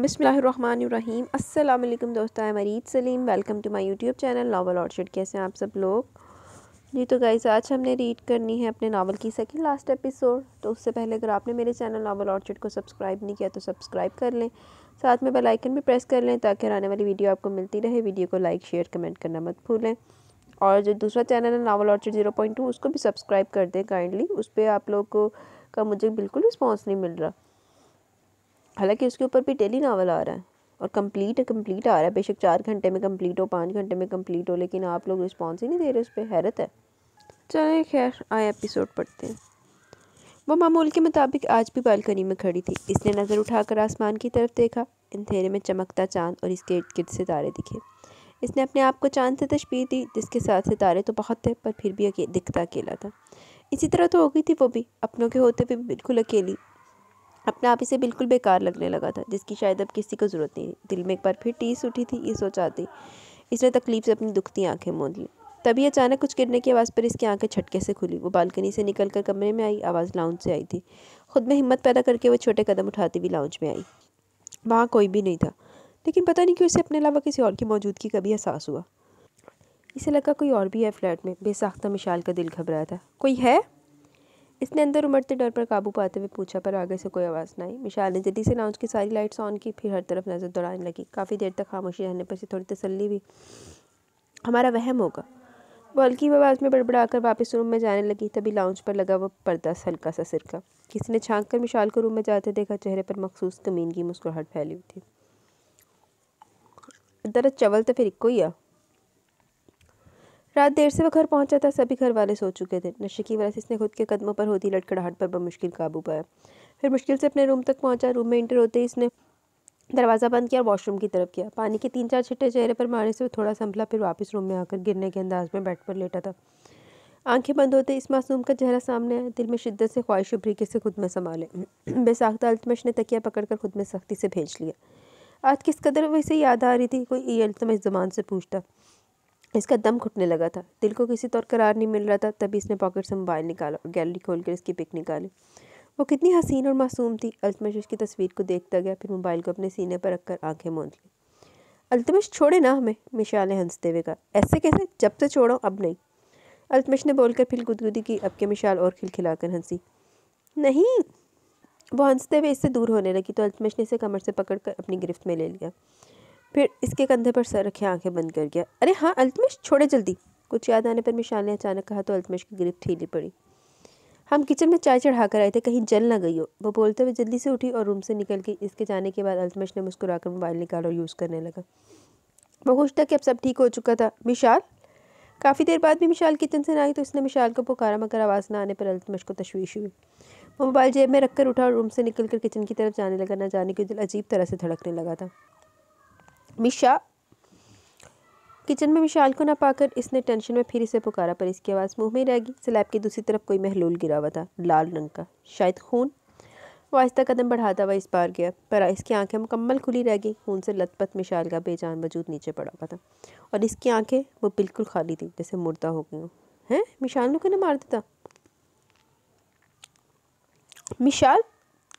बिसमीम अल्लाम दोस्तों मरीद सलीम welcome to my YouTube channel novel orchid कैसे हैं आप सब लोग जी तो गाइज आज हमने रीड करनी है अपने नावल की सेकंड लास्ट एपिसोड तो उससे पहले अगर आपने मेरे चैनल नावल ऑर्चिड को सब्सक्राइब नहीं किया तो सब्सक्राइब कर लें साथ में बेलाइकन भी प्रेस कर लें ताकि आने वाली वीडियो आपको मिलती रहे वीडियो को लाइक शेयर कमेंट करना मत भूलें और जो दूसरा चैनल है novel orchid zero point two उसको भी सब्सक्राइब कर दें काइंडली उस पर आप लोग को का मुझे बिल्कुल रिस्पॉन्स नहीं मिल रहा हालांकि उसके ऊपर भी डेली नावल आ रहा है और कंप्लीट कंप्लीट आ रहा है बेशक चार घंटे में कंप्लीट हो पाँच घंटे में कंप्लीट हो लेकिन आप लोग रिस्पॉन्स ही नहीं दे रहे उस पर हैरत है चलिए खैर आए एपिसोड पढ़ते हैं वो मामूल के मुताबिक आज भी बालकनी में खड़ी थी इसने नज़र उठाकर आसमान की तरफ देखा अंधेरे में चमकता चांद और इसके इर्द गिर्द सितारे दिखे इसने अपने आप को चांद से तशबी दी जिसके साथ सितारे तो बहुत थे पर फिर भी दिखता अकेला था इसी तरह तो हो गई थी वो भी अपनों के होते भी बिल्कुल अकेली अपने आप ही से बिल्कुल बेकार लगने लगा था जिसकी शायद अब किसी को ज़रूरत नहीं दिल में एक बार फिर टीस उठी थी ये सोचाती इसने तकलीफ से अपनी दुखती आंखें मूंद ली तभी अचानक कुछ गिरने की आवाज़ पर इसकी आंखें छटके से खुली वो बालकनी से निकलकर कमरे में आई आवाज़ लाउंज से आई थी खुद में हिम्मत पैदा करके वो छोटे कदम उठाती हुई लाउंज में आई वहाँ कोई भी नहीं था लेकिन पता नहीं कि उसे अपने अलावा किसी और की मौजूदगी का भी एहसास हुआ इसे लगा कोई और भी है फ्लैट में बेसाख्ता मिशाल का दिल घबराया था कोई है इसने अंदर उमड़ते डर पर काबू पाते हुए पूछा पर आगे से कोई आवाज़ ना आई मिशाल ने जल्दी से लाउंज की सारी लाइट्स ऑन की फिर हर तरफ नज़र दौड़ाने लगी काफ़ी देर तक खामोशी रहने पर से थोड़ी तसल्ली भी हमारा वहम होगा वो हल्की आवाज़ में बड़बड़ा कर वापस रूम में जाने लगी तभी लाउंज पर लगा वह पर्दा हल्का सा सिरका किसी ने छाँक कर मिशाल को रूम में जाते देखा चेहरे पर मखसूस कमीन की मुस्कुराहट फैली हुई थी दरअसल चवल तो फिर इक्को ही आ रात देर से वह घर पहुंचा था सभी घर वाले सो चुके थे नशे की वजह से इसने खुद के कदमों पर होती लटखड़ाहट पर बमुश्किल काबू पाया फिर मुश्किल से अपने रूम तक पहुंचा रूम में इंटर होते ही इसने दरवाज़ा बंद किया और वॉशरूम की तरफ किया पानी के तीन चार छिट्टे चेहरे पर मारने से वो थोड़ा संभला फिर वापस रूम में आकर गिरने के अंदाज में बेड पर लेटा था आंखें बंद होते इस मासूम का चेहरा सामने आया दिल में शिद्दत से ख्वाहिश उभरी से खुद में संभाले बेसाख्त अल्तमश ने तकिया पकड़कर खुद में सख्ती से भेज लिया आज किस कदर वैसे याद आ रही थी कोई ये अल्तमश जबान से पूछता इसका दम घुटने लगा था दिल को किसी तौर करार नहीं मिल रहा था तभी इसने पॉकेट से मोबाइल निकाला और गैलरी खोल कर इसकी पिक निकाली वो कितनी हसीन और मासूम थी अल्तमश उसकी तस्वीर को देखता गया फिर मोबाइल को अपने सीने पर रखकर आंखें मोंद ली अल्तमश छोड़े ना हमें मिशा ने हंसते हुए कहा ऐसे कैसे जब से छोड़ो अब नहीं अल्तमश ने बोलकर फिर गुदगुदी की अब के मिशाल और खिलखिलाकर हंसी नहीं वो हंसते हुए इससे दूर होने लगी तो अल्तमश ने इसे कमर से पकड़कर अपनी गिरफ्त में ले लिया फिर इसके कंधे पर सर रखे आंखें बंद कर गया अरे हाँ अल्तमिश छोड़े जल्दी कुछ याद आने पर मिशाल ने अचानक कहा तो अल्तमिश की ग्रिप ठीली पड़ी हम किचन में चाय चढ़ा कर आए थे कहीं जल ना गई हो वो बोलते हुए जल्दी से उठी और रूम से निकल गई इसके जाने के बाद अल्तमिश ने कर मोबाइल निकाला और यूज़ करने लगा वो खुश था कि अब सब ठीक हो चुका था मिशाल काफ़ी देर बाद भी मिशाल किचन से ना आई तो इसने मिशाल को पुकारा मगर आवाज़ ना आने पर अल्तमश को तशवीश हुई वो मोबाइल जेब में रखकर उठा और रूम से निकल कर किचन की तरफ जाने लगा ना जाने की दिल अजीब तरह से धड़कने लगा था मिशा किचन में मिशाल को ना पाकर इसने टेंशन में फिर इसे पुकारा पर इसकी आवाज़ मुंह में रह गई स्लैब की दूसरी तरफ कोई महलूल गिरा हुआ था लाल रंग का शायद खून वो आहिस्ता कदम बढ़ाता हुआ इस बार गया पर इसकी आंखें मुकम्मल खुली रह गई खून से लथपथ मिशाल का बेजान वजूद नीचे पड़ा हुआ था और इसकी आंखें वो बिल्कुल खाली थी जैसे मुर्दा हो गई हैं मिशाल को क्यों मार देता मिशाल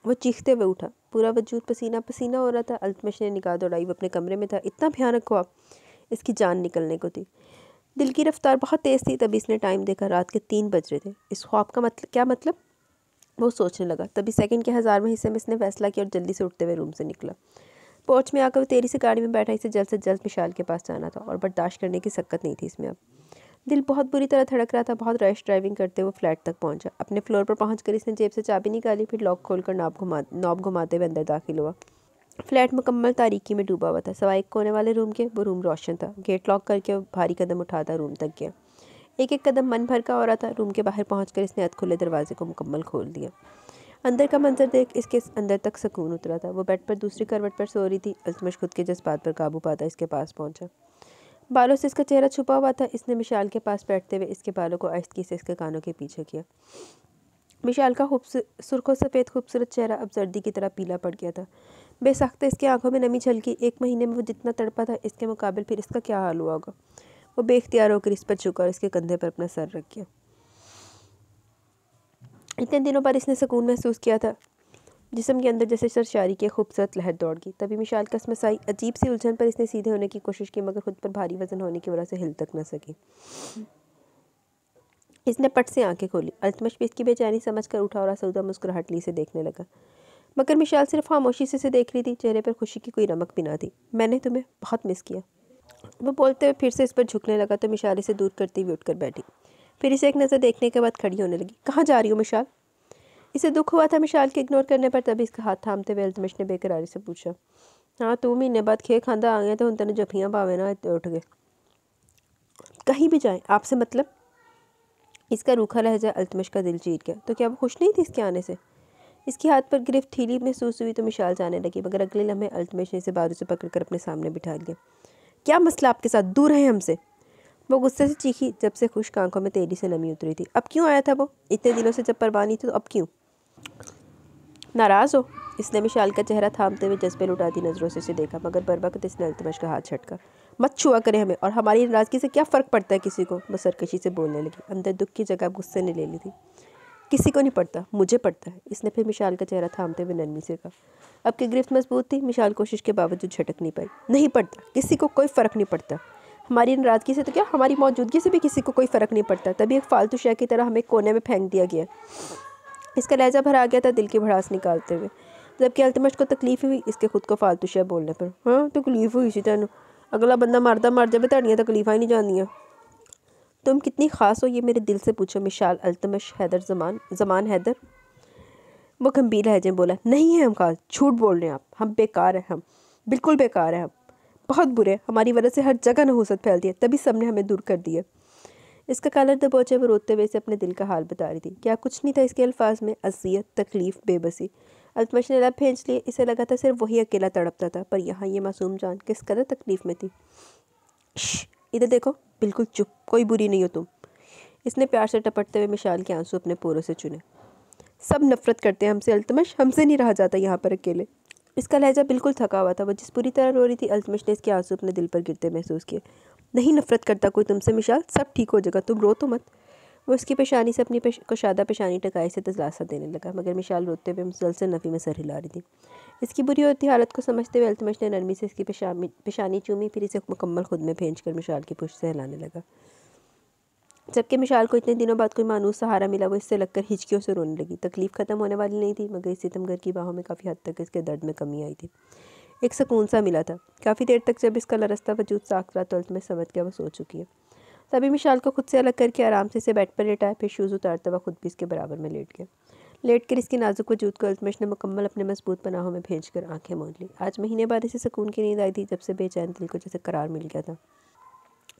वो चीखते हुए उठा पूरा वजूद पसीना पसीना हो रहा था अल्तमश ने निकाह दौड़ाई वो अपने कमरे में था इतना भयानक हुआ इसकी जान निकलने को थी दिल की रफ्तार बहुत तेज़ थी तभी इसने टाइम देखा रात के तीन बज रहे थे इस ख्वाब का मतलब क्या मतलब वो सोचने लगा तभी सेकंड के हज़ारवें हिस्से में इसने फैसला किया और जल्दी से उठते हुए रूम से निकला पोर्च में आकर वो तेरी से गाड़ी में बैठा इसे जल्द से जल्द मिशाल के पास जाना था और बर्दाश्त करने की सक्कत नहीं थी इसमें अब दिल बहुत बुरी तरह धड़क रहा था बहुत रश ड्राइविंग करते हुए फ्लैट तक पहुंचा अपने फ्लोर पर पहुँच इसने जेब से चाबी निकाली फिर लॉक खोलकर नाब घुमा नॉब घुमाते हुए अंदर दाखिल हुआ फ्लैट मुकम्मल तारीकी में डूबा हुआ था सवाई कोने वाले रूम के वो रूम रोशन था गेट लॉक करके भारी कदम उठाता रूम तक गया एक एक कदम मन भर का हो रहा था रूम के बाहर पहुँच इसने खुले दरवाजे को मुकम्मल खोल दिया अंदर का मंजर देख इसके अंदर तक सुकून उतरा था वो बेड पर दूसरी करवट पर सो रही थी अजमश खुद के जज्बात पर काबू पाता इसके पास पहुंचा बालों से इसका चेहरा छुपा हुआ था इसने मिशाल के पास बैठते हुए इसके बालों को आहिस्तगी से इसके कानों के पीछे किया मिशाल का सुरखों सफ़ेद खूबसूरत चेहरा अब सर्दी की तरह पीला पड़ गया था बेसख्त इसके आंखों में नमी छलकी एक महीने में वो जितना तड़पा था इसके मुकाबले फिर इसका क्या हाल हुआ होगा वो बेख्तियार होकर इस पर झुका और इसके कंधे पर अपना सर रख गया इतने दिनों पर इसने सुकून महसूस किया था जिसम के अंदर जैसे सर शारी की खूबसूरत लहर दौड़ गई तभी मिशाल का मसाई अजीब सी उलझन पर इसने सीधे होने की कोशिश की मगर खुद पर भारी वजन होने की वजह से हिल तक न सकी इसने पट से आंखें खोली अल्तमश भी इसकी बेचैनी समझ कर उठा और सऊदा मुस्कुराहट ली से देखने लगा मगर मिशाल सिर्फ खामोशी से इसे देख रही थी चेहरे पर खुशी की कोई रमक भी ना थी मैंने तुम्हें बहुत मिस किया वो बोलते हुए फिर से इस पर झुकने लगा तो मिशाल इसे दूर करती हुई उठकर बैठी फिर इसे एक नज़र देखने के बाद खड़ी होने लगी कहाँ जा रही हो मिशाल इसे दुख हुआ था मिशाल के इग्नोर करने पर तभी इसका हाथ थामते हुए अल्तमिश ने बेकरारी से पूछा हाँ तू महीने बाद खे खांदा आ गया तो हम तेने जफियाँ पावे ना उठ गए कहीं भी जाए आपसे मतलब इसका रूखा लहजा अल्तमश का दिल चीर गया तो क्या वो खुश नहीं थी इसके आने से इसके हाथ पर गिरफ्त ठीली महसूस हुई तो मिशाल जाने लगी मगर अगले लम्हे अल्तमेश ने इसे बाजू से कर अपने सामने बिठा लिया क्या मसला आपके साथ दूर है हमसे वो गुस्से से चीखी जब से खुश आंखों में तेजी से नमी उतरी थी अब क्यों आया था वो इतने दिनों से जब परवानी थी तो अब क्यों नाराज़ हो इसने मिशाल का चेहरा थामते हुए जज्बे लुटाती नज़रों से उसे देखा मगर बरबकत इसने अल्तमश का हाथ झटका मत छुआ करें हमें और हमारी नाराज़गी से क्या फ़र्क पड़ता है किसी को मैं सरकशी से बोलने लगी अंदर दुख की जगह गुस्से ने ले ली थी किसी को नहीं पड़ता मुझे पड़ता है इसने फिर मिशाल का चेहरा थामते हुए नरमी से कहा अब की गिरफ्त मजबूत थी मिशाल कोशिश के बावजूद झटक नहीं पाई नहीं पड़ता किसी को कोई फ़र्क नहीं पड़ता हमारी नाराज़गी से तो क्या हमारी मौजूदगी से भी किसी को कोई फ़र्क नहीं पड़ता तभी एक फालतू शह की तरह हमें कोने में फेंक दिया गया इसका लहजा भरा आ गया था दिल की भड़ास निकालते हुए जबकि अल्तमश को तकलीफ हुई इसके खुद को फालतू शह बोलने पर हाँ तकलीफ हुई सी तेन अगला बंदा मरता मर जाए तड़ियाँ तकलीफा ही नहीं जानियाँ तुम कितनी खास हो ये मेरे दिल से पूछो मिशाल अल्तमश हैदर जमान जमान हैदर वो गंभीर लहजे बोला नहीं है हम खास झूठ बोल रहे हैं आप हम बेकार हैं हम बिल्कुल बेकार हैं हम बहुत बुरे हमारी वजह से हर जगह नहूसत फैलती है तभी सब ने हमें दूर कर दिया इसका कलर दबोचे वो रोते हुए से अपने दिल का हाल बता रही थी क्या कुछ नहीं था इसके अल्फाज में अजियत तकलीफ़ बेबसी अल्तमश ने लब भेज लिए इसे लगा था सिर्फ वही अकेला तड़पता था पर यहाँ ये मासूम जान किस कदर तकलीफ़ में थी इधर देखो बिल्कुल चुप कोई बुरी नहीं हो तुम इसने प्यार से टपटते हुए मिशाल के आंसू अपने पोरों से चुने सब नफरत करते हैं हमसे अल्तमश हमसे नहीं रहा जाता यहाँ पर अकेले इसका लहजा बिल्कुल थका हुआ था वह जिस पूरी तरह रो रही थी अल्तमश ने इसके आंसू अपने दिल पर गिरते महसूस किए नहीं नफरत करता कोई तुमसे मिशाल सब ठीक हो जाएगा तुम रो तो मत वो उसकी पेशानी से अपनी पेश, कुशादा पेशानी टकाई से तजलासा देने लगा मगर मिशाल रोते हुए मुसलसल नफ़ी में सर हिला रही थी इसकी बुरी होती हालत को समझते हुए अल्तमश ने नरमी से इसकी पेशानी पेशानी चूमी फिर इसे मुकम्मल खुद में भेज कर मिशाल की पुष्ट से हिलाने लगा जबकि मिशाल को इतने दिनों बाद कोई मानूस सहारा मिला वो इससे लगकर हिचकियों से रोने लगी तकलीफ़ ख़त्म होने वाली नहीं थी मगर इस सितमगर की बाहों में काफ़ी हद तक इसके दर्द में कमी आई थी एक सुकून सा मिला था काफ़ी देर तक जब इसका लरस्ता वजूद साख रहा तो में समझ गया वो सो चुकी है तभी मिशाल को खुद से अलग करके आराम से इसे बेड पर लेटाया फिर शूज़ उतारता हुआ खुद भी इसके बराबर में लेट गया लेट कर इसकी नाजुक वजूद को अल्तमश ने मुकम्मल अपने मजबूत पनाहों में भेज कर आँखें मोद ली आज महीने बाद इसे सुकून की नींद आई थी जब से बेचैन दिल को जैसे करार मिल गया था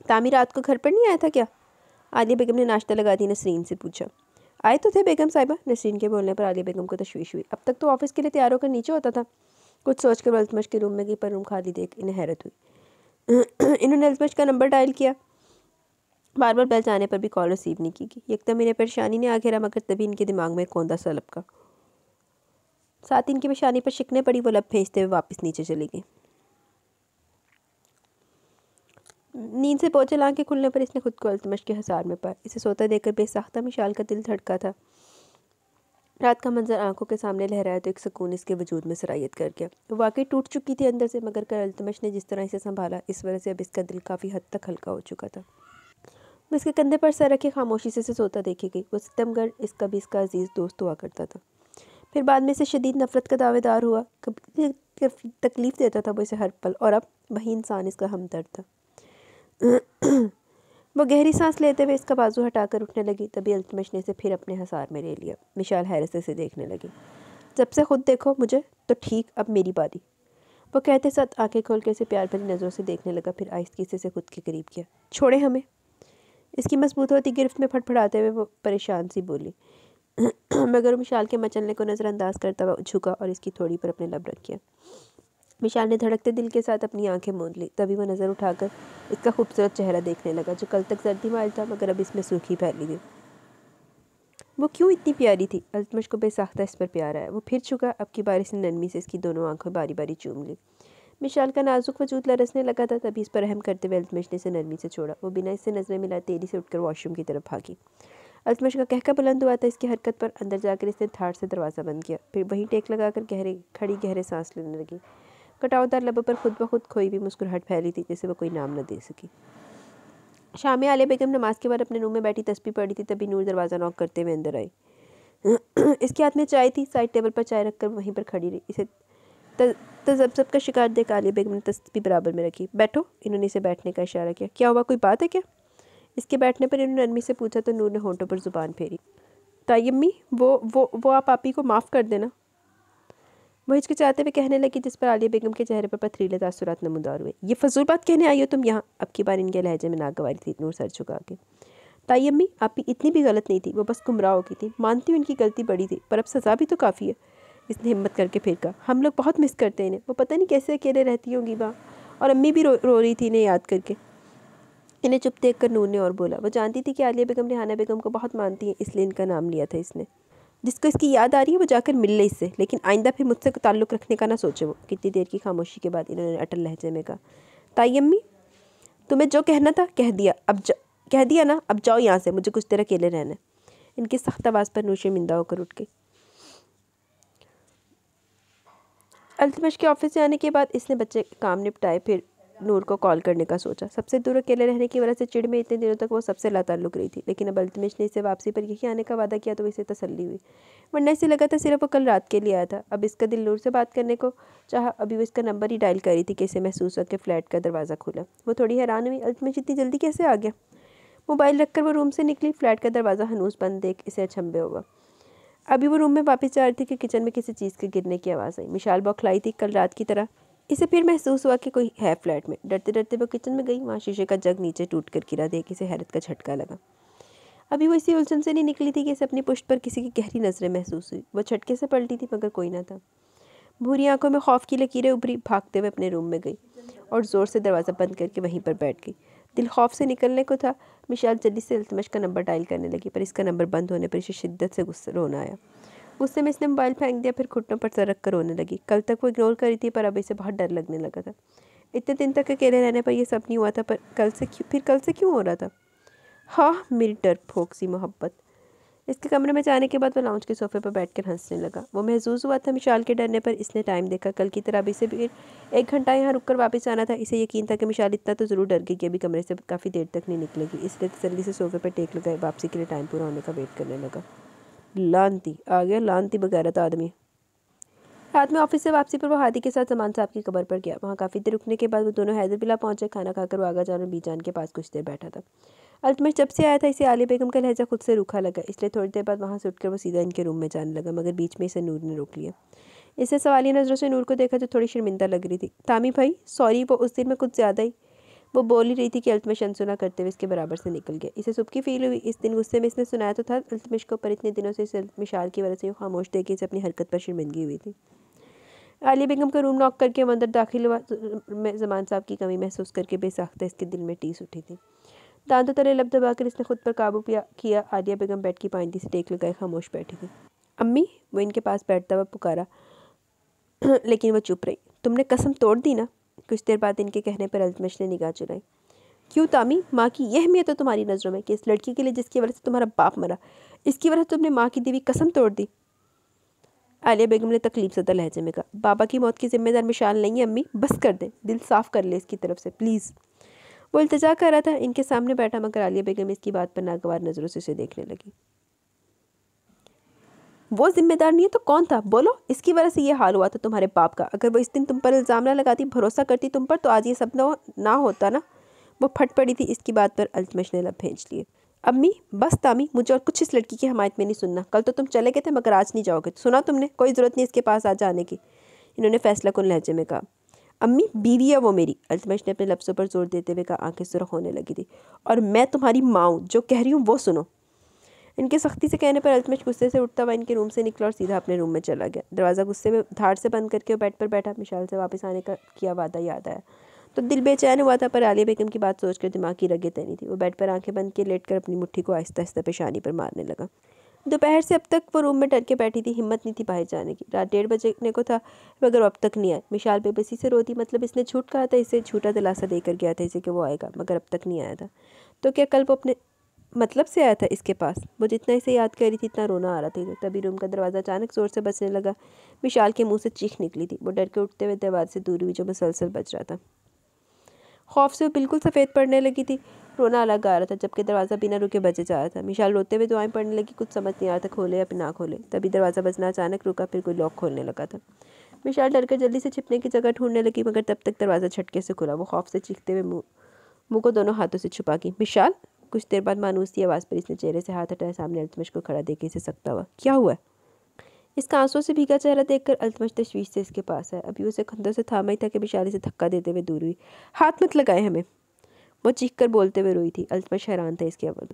तामी रात को घर पर नहीं आया था क्या आलिया बेगम ने नाश्ता लगा दी नसरीन से पूछा आए तो थे बेगम साहिबा नसरीन के बोलने पर आलिया बेगम को तशवीश हुई अब तक तो ऑफिस के लिए तैयार होकर नीचे होता था कुछ सोच कर अल्तमश के रूम में गई पर रूम खाली देख इन्हें हैरत हुई इन्होंने अल्तमश का नंबर डायल किया बार बार बेल जाने पर भी कॉल रिसीव नहीं की गई एकदम इन्हें परेशानी ने आ घेरा मगर तभी इनके दिमाग में कौंदा सा लपका साथ ही इनकी परेशानी पर शिकने पड़ी वो लब भेजते हुए वापस नीचे चले गए नींद से पोचे लाके खुलने पर इसने खुद को अल्तमश के हसार में पाया इसे सोता देखकर बेसाख्ता मिशाल का दिल धड़का था रात का मंजर आंखों के सामने लहराया तो एक सुकून इसके वजूद में सरायत कर गया वाकई टूट चुकी थी अंदर से मगर कर अल्तमश ने जिस तरह इसे संभाला इस वजह से अब इसका दिल काफ़ी हद तक हल्का हो चुका था मैं इसके कंधे पर सर रखे खामोशी से इसे सोता देखी गई वो सितमगढ़ इसका भी इसका अजीज़ दोस्त हुआ करता था फिर बाद में इसे शदीद नफरत का दावेदार हुआ कभी तकलीफ़ देता था वो इसे हर पल और अब वही इंसान इसका हमदर्द था वो गहरी सांस लेते हुए इसका बाजू हटाकर उठने लगी तभी अल्तमश ने इसे फिर अपने हसार में ले लिया मिशाल हैरत से देखने लगी जब से खुद देखो मुझे तो ठीक अब मेरी बारी वो कहते साथ आंखें खोल कर इसे प्यार भरी नज़रों से देखने लगा फिर आहिस्ती से खुद के करीब किया छोड़े हमें इसकी मजबूत होती गिरफ्त में फटफड़ाते हुए वो परेशान सी बोली मगर मिशाल के मचलने को नज़रअंदाज करता हुआ झुका और इसकी थोड़ी पर अपने लब रख किया विशाल ने धड़कते दिल के साथ अपनी आंखें मूंद ली तभी वह नज़र उठाकर इसका खूबसूरत चेहरा देखने लगा जो कल तक सर्दी आया था मगर अब इसमें सूखी फैली थी वो क्यों इतनी प्यारी थी अल्तमश को बेसाख्ता इस पर प्यार आया वो फिर चुका अब की बारिश ने नरमी से इसकी दोनों आंखों बारी बारी चूम ली मिशाल का नाजुक वजूद लरसने लगा था तभी इस पर रहम करते हुए अल्तमश ने इसे नरमी से छोड़ा वो बिना इससे नजरें मिला तेजी से उठकर वॉशरूम की तरफ भागी अल्तमश का कहका बुलंद हुआ था इसकी हरकत पर अंदर जाकर इसने थार से दरवाज़ा बंद किया फिर वहीं टेक लगाकर गहरे खड़ी गहरे सांस लेने लगी कटावदार लबों पर खुद ब खुद खोई हुई मुस्कुराहट फैली थी जैसे वह कोई नाम न दे सकी शाम आलिया बेगम नमाज के बाद अपने रूम में बैठी तस्वीर पड़ी थी तभी नूर दरवाज़ा नॉक करते हुए अंदर आई इसके हाथ में चाय थी साइड टेबल पर चाय रखकर वहीं पर खड़ी रही इसे तजब्जब का शिकार देख आलिया बेगम ने तस्वीर बराबर में रखी बैठो इन्होंने इसे बैठने का इशारा किया क्या हुआ कोई बात है क्या इसके बैठने पर इन्होंने अनमी से पूछा तो नूर ने होंठों पर ज़ुबान फेरी ताई अम्मी वो वो वो आप आप ही को माफ़ कर देना वो हिचकिचाते हुए कहने लगी जिस पर आलिया बेगम के चेहरे पर पथरीले तासुरात नमदार हुए ये फजूल बात कहने आई हो तुम यहाँ अब की बार इनके लहजे में नागवारी थी नूर सर झुका के ताई अम्मी आपकी इतनी भी गलत नहीं थी वो बस गुमराह हो गई थी मानती हूँ इनकी गलती बड़ी थी पर अब सज़ा भी तो काफ़ी है इसने हिम्मत करके फिर कहा हम लोग बहुत मिस करते हैं इन्हें वो पता नहीं कैसे अकेले रहती होंगी वहाँ और अम्मी भी रो रो रही थी इन्हें याद करके इन्हें चुप देख कर नूर ने और बोला वो जानती थी कि आलिया बेगम रिहाना बेगम को बहुत मानती है इसलिए इनका नाम लिया था इसने जिसको इसकी याद आ रही है वो जाकर मिल ले इससे लेकिन आइंदा फिर मुझसे ताल्लुक़ रखने का ना सोचे वो कितनी देर की खामोशी के बाद इन्होंने अटल लहजे में कहा ताई अम्मी तुम्हें जो कहना था कह दिया अब कह दिया ना अब जाओ यहाँ से मुझे कुछ देर अकेले रहना इनकी सख्त आवाज़ पर नूशे मिंदा होकर उठ गई अल्तमश के ऑफिस से आने के बाद इसने बच्चे काम निपटाए फिर नूर को कॉल करने का सोचा सबसे दूर अकेले रहने की वजह से चिड़ में इतने दिनों तक वो सबसे लाताल्लुक रही थी लेकिन अब अल्तमिश ने इसे वापसी पर यही आने का वादा किया तो इसे तसल्ली हुई वरना इसे लगा था सिर्फ वो कल रात के लिए आया था अब इसका दिल नूर से बात करने को चाह अभी वो इसका नंबर ही डायल कर रही थी कि इसे महसूस होकर फ्लैट का दरवाज़ा खुला वो थोड़ी हैरान हुई अल्तमिश इतनी जल्दी कैसे आ गया मोबाइल रखकर वो रूम से निकली फ्लैट का दरवाज़ा हनूस बंद देख इसे अचंभे हुआ अभी वो रूम में वापस जा रही थी कि किचन में किसी चीज़ के गिरने की आवाज़ आई मिशाल बौखलाई थी कल रात की तरह इसे फिर महसूस हुआ कि कोई है फ्लैट में डरते डरते वह किचन में गई वहाँ शीशे का जग नीचे टूट कर गिरा देख इसे हैरत का झटका लगा अभी वो इसी उलझन से नहीं निकली थी कि इसे अपनी पुष्ट पर किसी की गहरी नज़रें महसूस हुई वह छटके से पलटी थी मगर कोई ना था भूरी आंखों में खौफ की लकीरें उभरी भागते हुए अपने रूम में गई और ज़ोर से दरवाज़ा बंद करके वहीं पर बैठ गई दिल खौफ से निकलने को था मिशाल जल्दी से इल्तमश का नंबर डायल करने लगी पर इसका नंबर बंद होने पर इसे शिद्दत से गुस्सा रोना आया उस समय इसने मोबाइल फेंक दिया फिर घुटनों पर सरक कर रोने लगी कल तक वो इग्नोर करी थी पर अब इसे बहुत डर लगने लगा था इतने दिन तक अकेले रहने पर यह सब नहीं हुआ था पर कल से क्यों फिर कल से क्यों हो रहा था हाँ मेरी डरपोक सी मोहब्बत इसके कमरे में जाने के बाद वो लाउंज के सोफे पर बैठकर हंसने लगा वो महसूस हुआ था मिशाल के डरने पर इसने टाइम देखा कल की तरह अभी से भी एक घंटा यहाँ रुककर वापस आना था इसे यकीन था कि मिशाल इतना तो ज़रूर डर गई कि अभी कमरे से काफ़ी देर तक नहीं निकलेगी इसलिए तसली तो से सोफे पर टेक लगाए वापसी के लिए टाइम पूरा होने का वेट करने लगा लानती आ गया लानती बगैरत आदमी रात में ऑफिस से वापसी पर वो हाथी के साथ सामान साहब की कबर पर गया वहाँ काफ़ी देर रुकने के बाद वो दोनों हैदरबिला पहुँचे खाना खाकर वो आगा जान और बीजान के पास कुछ देर बैठा था अल्टमेश जब से आया था इसे आली बेगम का लहजा खुद से रूखा लगा इसलिए थोड़ी देर बाद वहाँ से उठकर वो सीधा इनके रूम में जाने लगा मगर बीच में इसे नूर ने रोक लिया इसे सवाली नज़रों से नूर को देखा जो तो थोड़ी शर्मिंदा लग रही थी तामी भाई सॉरी वो उस दिन में कुछ ज़्यादा ही वो बोल ही रही थी कि अल्तमश अनसुना करते हुए इसके बराबर से निकल गया इसे सुबकी की फील हुई इस दिन गुस्से में इसने सुनाया तो था अल्तमश को पर इतने दिनों से इस अल्तमिशाल की वजह से खामोश देखे इसे अपनी हरकत पर शर्मिंदगी हुई थी आली बेगम का रूम नॉक करके अंदर दाखिल हुआ तो में जमान साहब की कमी महसूस करके बेसाख्ता इसके दिल में टीस उठी थी दांतों तले लब दबाकर इसने खुद पर काबू किया आलिया बेगम बैठ की पानी से टेक लगाए खामोश बैठी थी अम्मी वो इनके पास बैठता हुआ पुकारा लेकिन वह चुप रही तुमने कसम तोड़ दी ना कुछ देर बाद इनके कहने पर अजमश ने निगाह चलाई क्यों तामी माँ की यह अहमियत है तो तुम्हारी नज़रों में कि इस लड़की के लिए जिसकी वजह से तुम्हारा बाप मरा इसकी वजह से तुमने माँ की दीवी कसम तोड़ दी आलिया बेगम ने तकलीफ सदा लहजे में कहा बाबा की मौत की जिम्मेदार मिशाल नहीं है अम्मी बस कर दे दिल साफ़ कर ले इसकी तरफ से प्लीज़ वो इल्तजा कर रहा था इनके सामने बैठा मगर आलिया बेगम इसकी बात पर नागवार नज़रों से उसे देखने लगी वो जिम्मेदार नहीं है तो कौन था बोलो इसकी वजह से ये हाल हुआ था तुम्हारे बाप का अगर वो इस दिन तुम पर इल्ज़ाम ना लगाती भरोसा करती तुम पर तो आज ये सब ना, ना होता ना वो फट पड़ी थी इसकी बात पर अल्तमश ने लब भेज लिए अम्मी बस तामी मुझे और कुछ इस लड़की की हमायत में नहीं सुनना कल तो तुम चले गए थे मगर आज नहीं जाओगे सुना तुमने कोई ज़रूरत नहीं इसके पास आ जाने की इन्होंने फैसला कुल लहजे में कहा अम्मी बीवी है वो मेरी अल्तमश ने अपने लफ्सों पर जोर देते हुए कहा आंखें सुरख होने लगी थी और मैं तुम्हारी माँ जो कह रही हूँ वो सुनो इनके सख्ती से कहने पर अल्तमश गुस्से से उठता हुआ इनके रूम से निकला और सीधा अपने रूम में चला गया दरवाज़ा गुस्से में धार से बंद करके बेड पर बैठा मिशाल से वापस आने का किया वादा याद आया तो दिल बेचैन हुआ था पर आलिया बेगम की बात सोचकर दिमाग की रगे तैनी थी वो बेड पर आंखें बंद के लेट कर अपनी मुट्ठी को आहिस्ता आहिस्ता पेशानी पर मारने लगा दोपहर से अब तक वो रूम में डर के बैठी थी हिम्मत नहीं थी बाहर जाने की रात डेढ़ बजने को था मगर अब तक नहीं आया मिशाल बेबसी से रोती मतलब इसने झूठ कहा था इसे झूठा दिलासा देकर गया था इसे कि वो आएगा मगर अब तक नहीं आया था तो क्या कल वो अपने मतलब से आया था इसके पास वो जितना इसे याद कर रही थी इतना रोना आ रहा था तभी रूम का दरवाज़ा अचानक ज़ोर से बचने लगा विशाल के मुंह से चीख निकली थी वो डर के उठते हुए दरवाजे से दूर हुई जो मुसलसल बच रहा था खौफ से वो बिल्कुल सफ़ेद पड़ने लगी थी रोना अलग आ रहा था जबकि दरवाज़ा बिना रुके बजे जा रहा था मिशाल रोते हुए दुआएं पड़ने लगी कुछ समझ नहीं आ रहा था खोले या ना खोले तभी दरवाज़ा बजना अचानक रुका फिर कोई लॉक खोलने लगा था मिशाल डर कर जल्दी से छिपने की जगह ढूंढने लगी मगर तब तक दरवाज़ा छटके से खुला वो खौफ से चीखते हुए मुँह मुँह को दोनों हाथों से छुपा गई मिशाल कुछ देर बाद मानूस की आवाज़ पर इसने चेहरे से हाथ हटाया सामने अल्तमश को खड़ा देखे इसे सकता हुआ क्या हुआ इसका आंसू से भीगा चेहरा देखकर अल्तमश तशवीश से इसके पास है अभी उसे खंधों से थामा ही था कि बिशाली से धक्का देते हुए दूर हुई हाथ मत लगाए हमें वो चीख कर बोलते हुए रोई थी अल्तमश हैरान था इसके अवल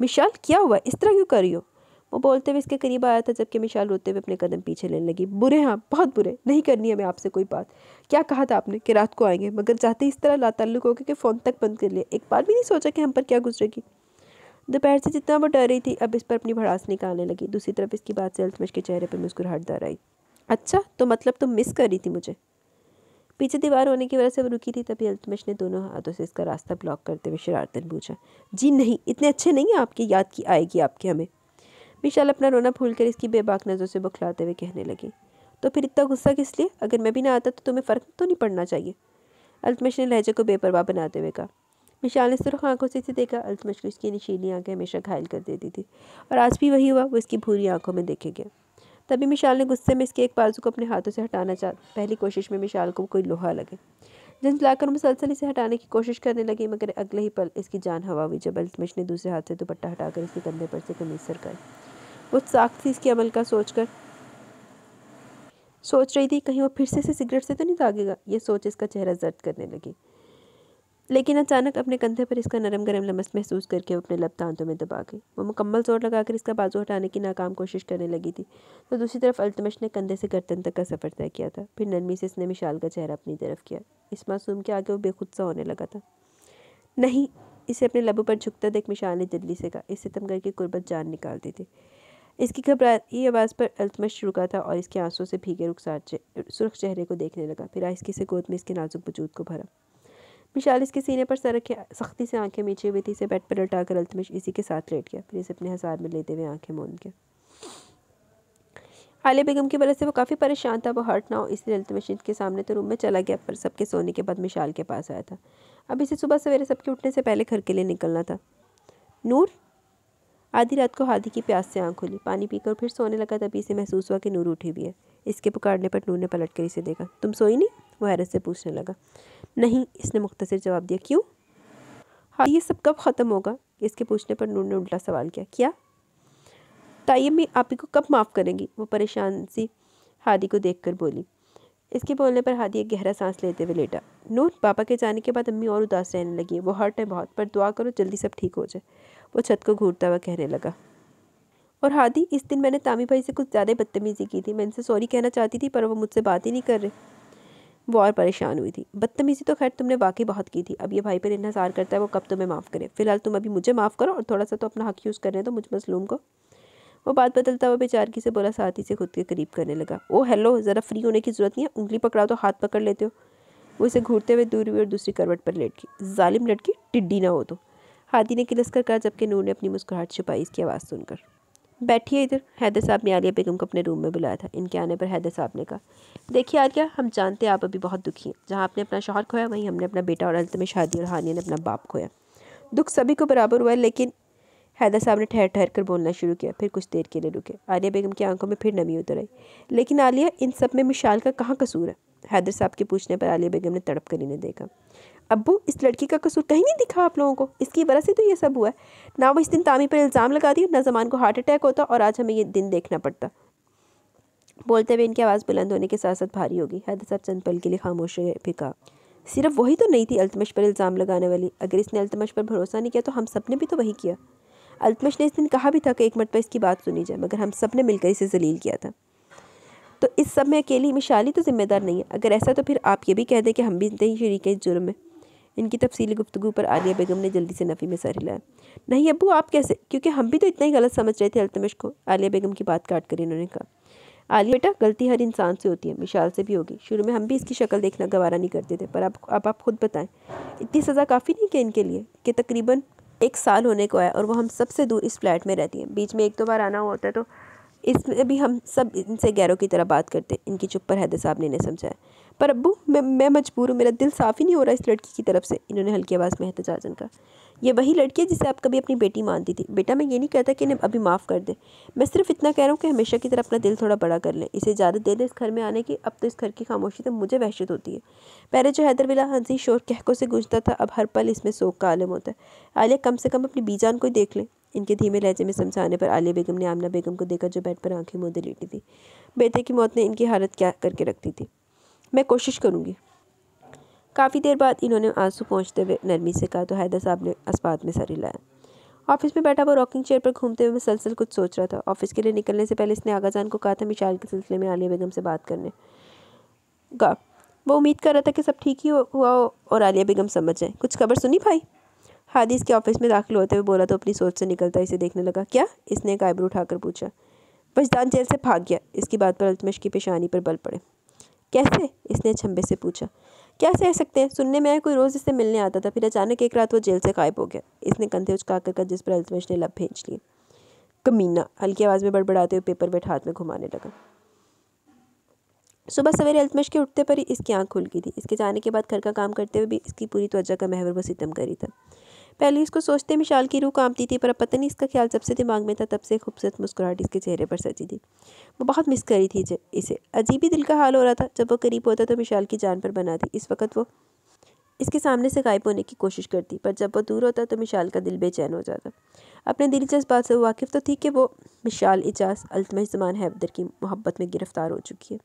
मिशाल क्या हुआ इस तरह क्यों कर रही हो वो बोलते हुए इसके करीब आया था जबकि मिशाल रोते हुए अपने कदम पीछे लेने लगी बुरे हाँ बहुत बुरे नहीं करनी है आपसे कोई बात क्या कहा था आपने कि रात को आएंगे मगर जाते इस तरह लाताल्लुक हो कि फ़ोन तक बंद कर लिया एक बार भी नहीं सोचा कि हम पर क्या गुजरेगी दोपहर से जितना वो डर रही थी अब इस पर अपनी भड़ास निकालने लगी दूसरी तरफ इसकी बात से अल्तमश के चेहरे पर मुस्कुराहट दर आई अच्छा तो मतलब तुम तो मिस कर रही थी मुझे पीछे दीवार होने की वजह से वो रुकी थी तभी अल्तमश ने दोनों हाथों से इसका रास्ता ब्लॉक करते हुए शरारतन पूछा जी नहीं इतने अच्छे नहीं हैं आपकी याद की आएगी आपके हमें मिशाल अपना रोना भूल कर इसकी बेबाक नज़रों से बुखलाते हुए कहने लगी तो फिर इतना गुस्सा किस लिए अगर मैं भी ना आता तो तुम्हें फ़र्क तो नहीं पड़ना चाहिए अल्तमश ने लहजे को बेपरवाह बनाते हुए कहा मिशाल ने सुरख आंखों से इसे देखा अल्तमश को इसकी नशीली आंखें हमेशा घायल कर देती थी और आज भी वही हुआ वो इसकी भूरी आंखों में देखे गए तभी मिशाल ने गुस्से में इसके एक बाजू को अपने हाथों से हटाना चाह पहली कोशिश में मिशाल को कोई लोहा लगे झंझलाकर मुसलसल इसे हटाने की कोशिश करने लगी मगर अगले ही पल इसकी जान हवा हुई जब अल्तमश ने दूसरे हाथ से दुपट्टा हटाकर इसके कंधे पर से कमीज कर वो साख थी इसके अमल का सोचकर सोच रही थी कहीं वो फिर से सिगरेट से तो नहीं दागेगा ये सोच इसका चेहरा जर्द करने लगी लेकिन अचानक अपने कंधे पर इसका नरम गरम लमस महसूस करके वो अपने लब दांतों में दबा गई वो मुकम्मल जोर लगाकर इसका बाजू हटाने की नाकाम कोशिश करने लगी थी तो दूसरी तरफ अल्तमश ने कंधे से गर्दन तक का सफ़र तय किया था फिर नरमी से इसने मिशाल का चेहरा अपनी तरफ किया इस मासूम के आगे वो बेखुद सा होने लगा था नहीं इसे अपने लबों पर झुकता देख मिशाल ने जल्दी से कहा इस घर की गुर्बत जान निकालती थी इसकी घबराती आवाज़ पर अल्तमश रुका था और इसके आंसुओं से भीगे रुखसार सुरख चेहरे को देखने लगा फिर आहिस्की से गोद में इसके नाजुक वजूद को भरा मिशाल इसके सीने पर सर के सख्ती से आंखें मीचे हुई थी इसे बेड पर लटा कर अल्तमश इसी के साथ लेट गया फिर इसे अपने हजार में लेते हुए आंखें मोन के आलिया बेगम की वजह से वो काफ़ी परेशान था वो हर्ट ना हो इसलिए अल्तमश के सामने तो रूम में चला गया पर सबके सोने के बाद मिशाल के पास आया था अब इसे सुबह सवेरे सबके उठने से पहले घर के लिए निकलना था नूर आधी रात को हादी की प्यास से आंख खुली पानी पीकर फिर सोने लगा तभी इसे महसूस हुआ कि नूर उठी हुई है इसके पुकारने पर नूर ने पलट कर इसे देखा तुम सोई नहीं वो हैरत से पूछने लगा नहीं इसने मुख्तसर जवाब दिया क्यों हाँ ये सब कब ख़त्म होगा इसके पूछने पर नूर ने उल्टा सवाल किया क्या ताइम आप ही को कब माफ़ करेंगी वो परेशान सी हादी को देख कर बोली इसके बोलने पर हादी एक गहरा सांस लेते हुए लेटा नूर पापा के जाने के बाद अम्मी और उदास रहने लगी वो हर्ट है बहुत पर दुआ करो जल्दी सब ठीक हो जाए वो छत को घूरता हुआ कहने लगा और हादी इस दिन मैंने तामी भाई से कुछ ज़्यादा बदतमीज़ी की थी मैं इनसे सॉरी कहना चाहती थी पर वो मुझसे बात ही नहीं कर रहे वो और परेशान हुई थी बदतमीज़ी तो खैर तुमने वाकई बहुत की थी अब ये भाई पर इन्हसार करता है वो कब तुम्हें माफ़ करे फ़िलहाल तुम अभी मुझे माफ़ करो और थोड़ा सा तो अपना हक यूज़ कर रहे हैं तो मुझ मसलूम को वो बात बदलता हुआ बेचारगी से बोला साथी से खुद के करीब करने लगा ओ हेलो ज़रा फ्री होने की ज़रूरत नहीं है उंगली पकड़ाओ तो हाथ पकड़ लेते हो वो इसे घूरते हुए दूर हुई और दूसरी करवट पर गई जालिम लटकी टिड्डी ना हो तो हादी ने किलस कर कहा जबकि नूर ने अपनी मुस्कुराहट छुपाई इसकी आवाज़ सुनकर बैठिए इधर हैदर साहब ने आलिया बेगम को अपने रूम में बुलाया था इनके आने पर हैदर साहब ने कहा देखिए आलिया हम जानते हैं आप अभी बहुत दुखी हैं जहाँ आपने अपना शोहर खोया वहीं हमने अपना बेटा और अल्त में शादी और हानिया ने अपना बाप खोया दुख सभी को बराबर हुआ है लेकिन हैदर साहब ने ठहर ठहर कर बोलना शुरू किया फिर कुछ देर के लिए रुके आलिया बेगम की आंखों में फिर नमी उतर आई लेकिन आलिया इन सब में मिशाल का कहाँ कसूर है हैदर साहब के पूछने पर आलिया बेगम ने तड़प कर इन्हें देखा अबू इस लड़की का कसूर कहीं नहीं दिखा आप लोगों को इसकी वजह से तो ये सब हुआ है ना वो इस दिन तामी पर इल्ज़ाम लगा दी ना जमान को हार्ट अटैक होता और आज हमें ये दिन देखना पड़ता बोलते हुए इनकी आवाज़ बुलंद होने के साथ साथ भारी होगी हैदर साहब चंद पल के लिए खामोश फिर कहा सिर्फ वही तो नहीं थी अल्तमश पर इल्ज़ाम लगाने वाली अगर इसने अल्तमश पर भरोसा नहीं किया तो हम सब ने भी तो वही किया अल्तमश ने इस दिन कहा भी था कि एक पर इसकी बात सुनी जाए मगर हम सब ने मिलकर इसे जलील किया था तो इस सब में अकेली मिशाली तो जिम्मेदार नहीं है अगर ऐसा तो फिर आप ये भी कह दें कि हम भी नहीं शरीक हैं इस जुर्म में इनकी तफसली गुफ्तु पर आलिया बेगम ने जल्दी से नफ़ी में सर हिलाया नहीं अबू आप कैसे क्योंकि हम भी तो इतना ही गलत समझ रहे थे अल्तमिश को आलिया बेगम की बात काट कर इन्होंने कहा आलिया बेटा गलती हर इंसान से होती है मिशाल से भी होगी शुरू में हम भी इसकी शक्ल देखना गवारा नहीं करते थे पर अब अब आप खुद बताएं इतनी सज़ा काफ़ी नहीं क्या इनके लिए कि तकरीबन एक साल होने को आया और वो हम सबसे दूर इस फ्लैट में रहती हैं बीच में एक दो बार आना हुआ होता है तो इसमें भी हम सब इनसे गैरों की तरह बात करते इनकी चुप पर हैदर साहब ने इन्हें समझाया पर अबू मैं मैं मजबूर हूँ मेरा दिल साफ़ ही नहीं हो रहा इस लड़की की तरफ से इन्होंने हल्की आवाज़ में एहतजाजन का ये वही लड़की है जिसे आप कभी अपनी बेटी मानती थी बेटा मैं ये नहीं कहता कि इन्हें अभी माफ़ कर दे मैं सिर्फ इतना कह रहा हूँ कि हमेशा की तरह अपना दिल थोड़ा बड़ा कर लें इसे इजाज़त दे दे इस घर में आने की अब तो इस घर की खामोशी तो मुझे वहशत होती है पहले जो हैदर बिला हंसी शोर कहकों से गूंजता था अब हर पल इसमें सोख का आलम होता है आलिया कम से कम अपनी बीजान को देख लें इनके धीमे लहजे में समझाने पर आलिया बेगम ने आमना बेगम को देखा जो बेड पर आंखें मुँह लेटी थी बेटे की मौत ने इनकी हालत क्या करके रखती थी मैं कोशिश करूँगी काफ़ी देर बाद इन्होंने आंसू पहुँचते हुए नरमी से कहा तो हैदर साहब ने अस्पात में सर हिलाया ऑफिस में बैठा वो रॉकिंग चेयर पर घूमते हुए मुसलसल कुछ सोच रहा था ऑफिस के लिए निकलने से पहले इसने आगाजान को कहा था मिशाल के सिलसिले में आलिया बेगम से बात करने का वो उम्मीद कर रहा था कि सब ठीक ही हुआ हो और आलिया बेगम समझ जाए कुछ खबर सुनी भाई हादिस के ऑफिस में दाखिल होते हुए बोला तो अपनी सोच से निकलता इसे देखने लगा क्या इसने एक आइब्रो उठाकर पूछा बजदान जेल से भाग गया इसकी बात पर अल्तमश की पेशानी पर बल पड़े कैसे इसने छम्बे से पूछा क्या सह सकते हैं सुनने में आया कोई रोज़ इससे मिलने आता था फिर अचानक एक रात वो जेल से गायब हो गया इसने कंधे उचका कर जिस पर अल्तमेश ने लब भेज लिए कमीना हल्की आवाज़ में बड़बड़ाते हुए पेपर वेट हाथ में घुमाने लगा सुबह सवेरे अल्तमेश के उठते पर ही इसकी आंख खुल गई थी इसके जाने के बाद घर का काम करते हुए भी इसकी पूरी त्वचा का महवर वो सितम करी था पहले इसको सोचते मिशाल की रूह कामती थी पर अब पता नहीं इसका ख्याल जब से दिमाग में था तब से खूबसूरत मुस्कुराहट इसके चेहरे पर सजी थी वो बहुत मिस करी थी इसे अजीब ही दिल का हाल हो रहा था जब वो करीब होता तो मिशाल की जान पर बना थी इस वक्त वो इसके सामने से गायब होने की कोशिश करती पर जब वो दूर होता तो मिशाल का दिल बेचैन हो जाता अपने दिलचस्प बात से वाकिफ तो थी कि वो मिशाल इजाज अल्तम जमान हैदर की मोहब्बत में गिरफ्तार हो चुकी है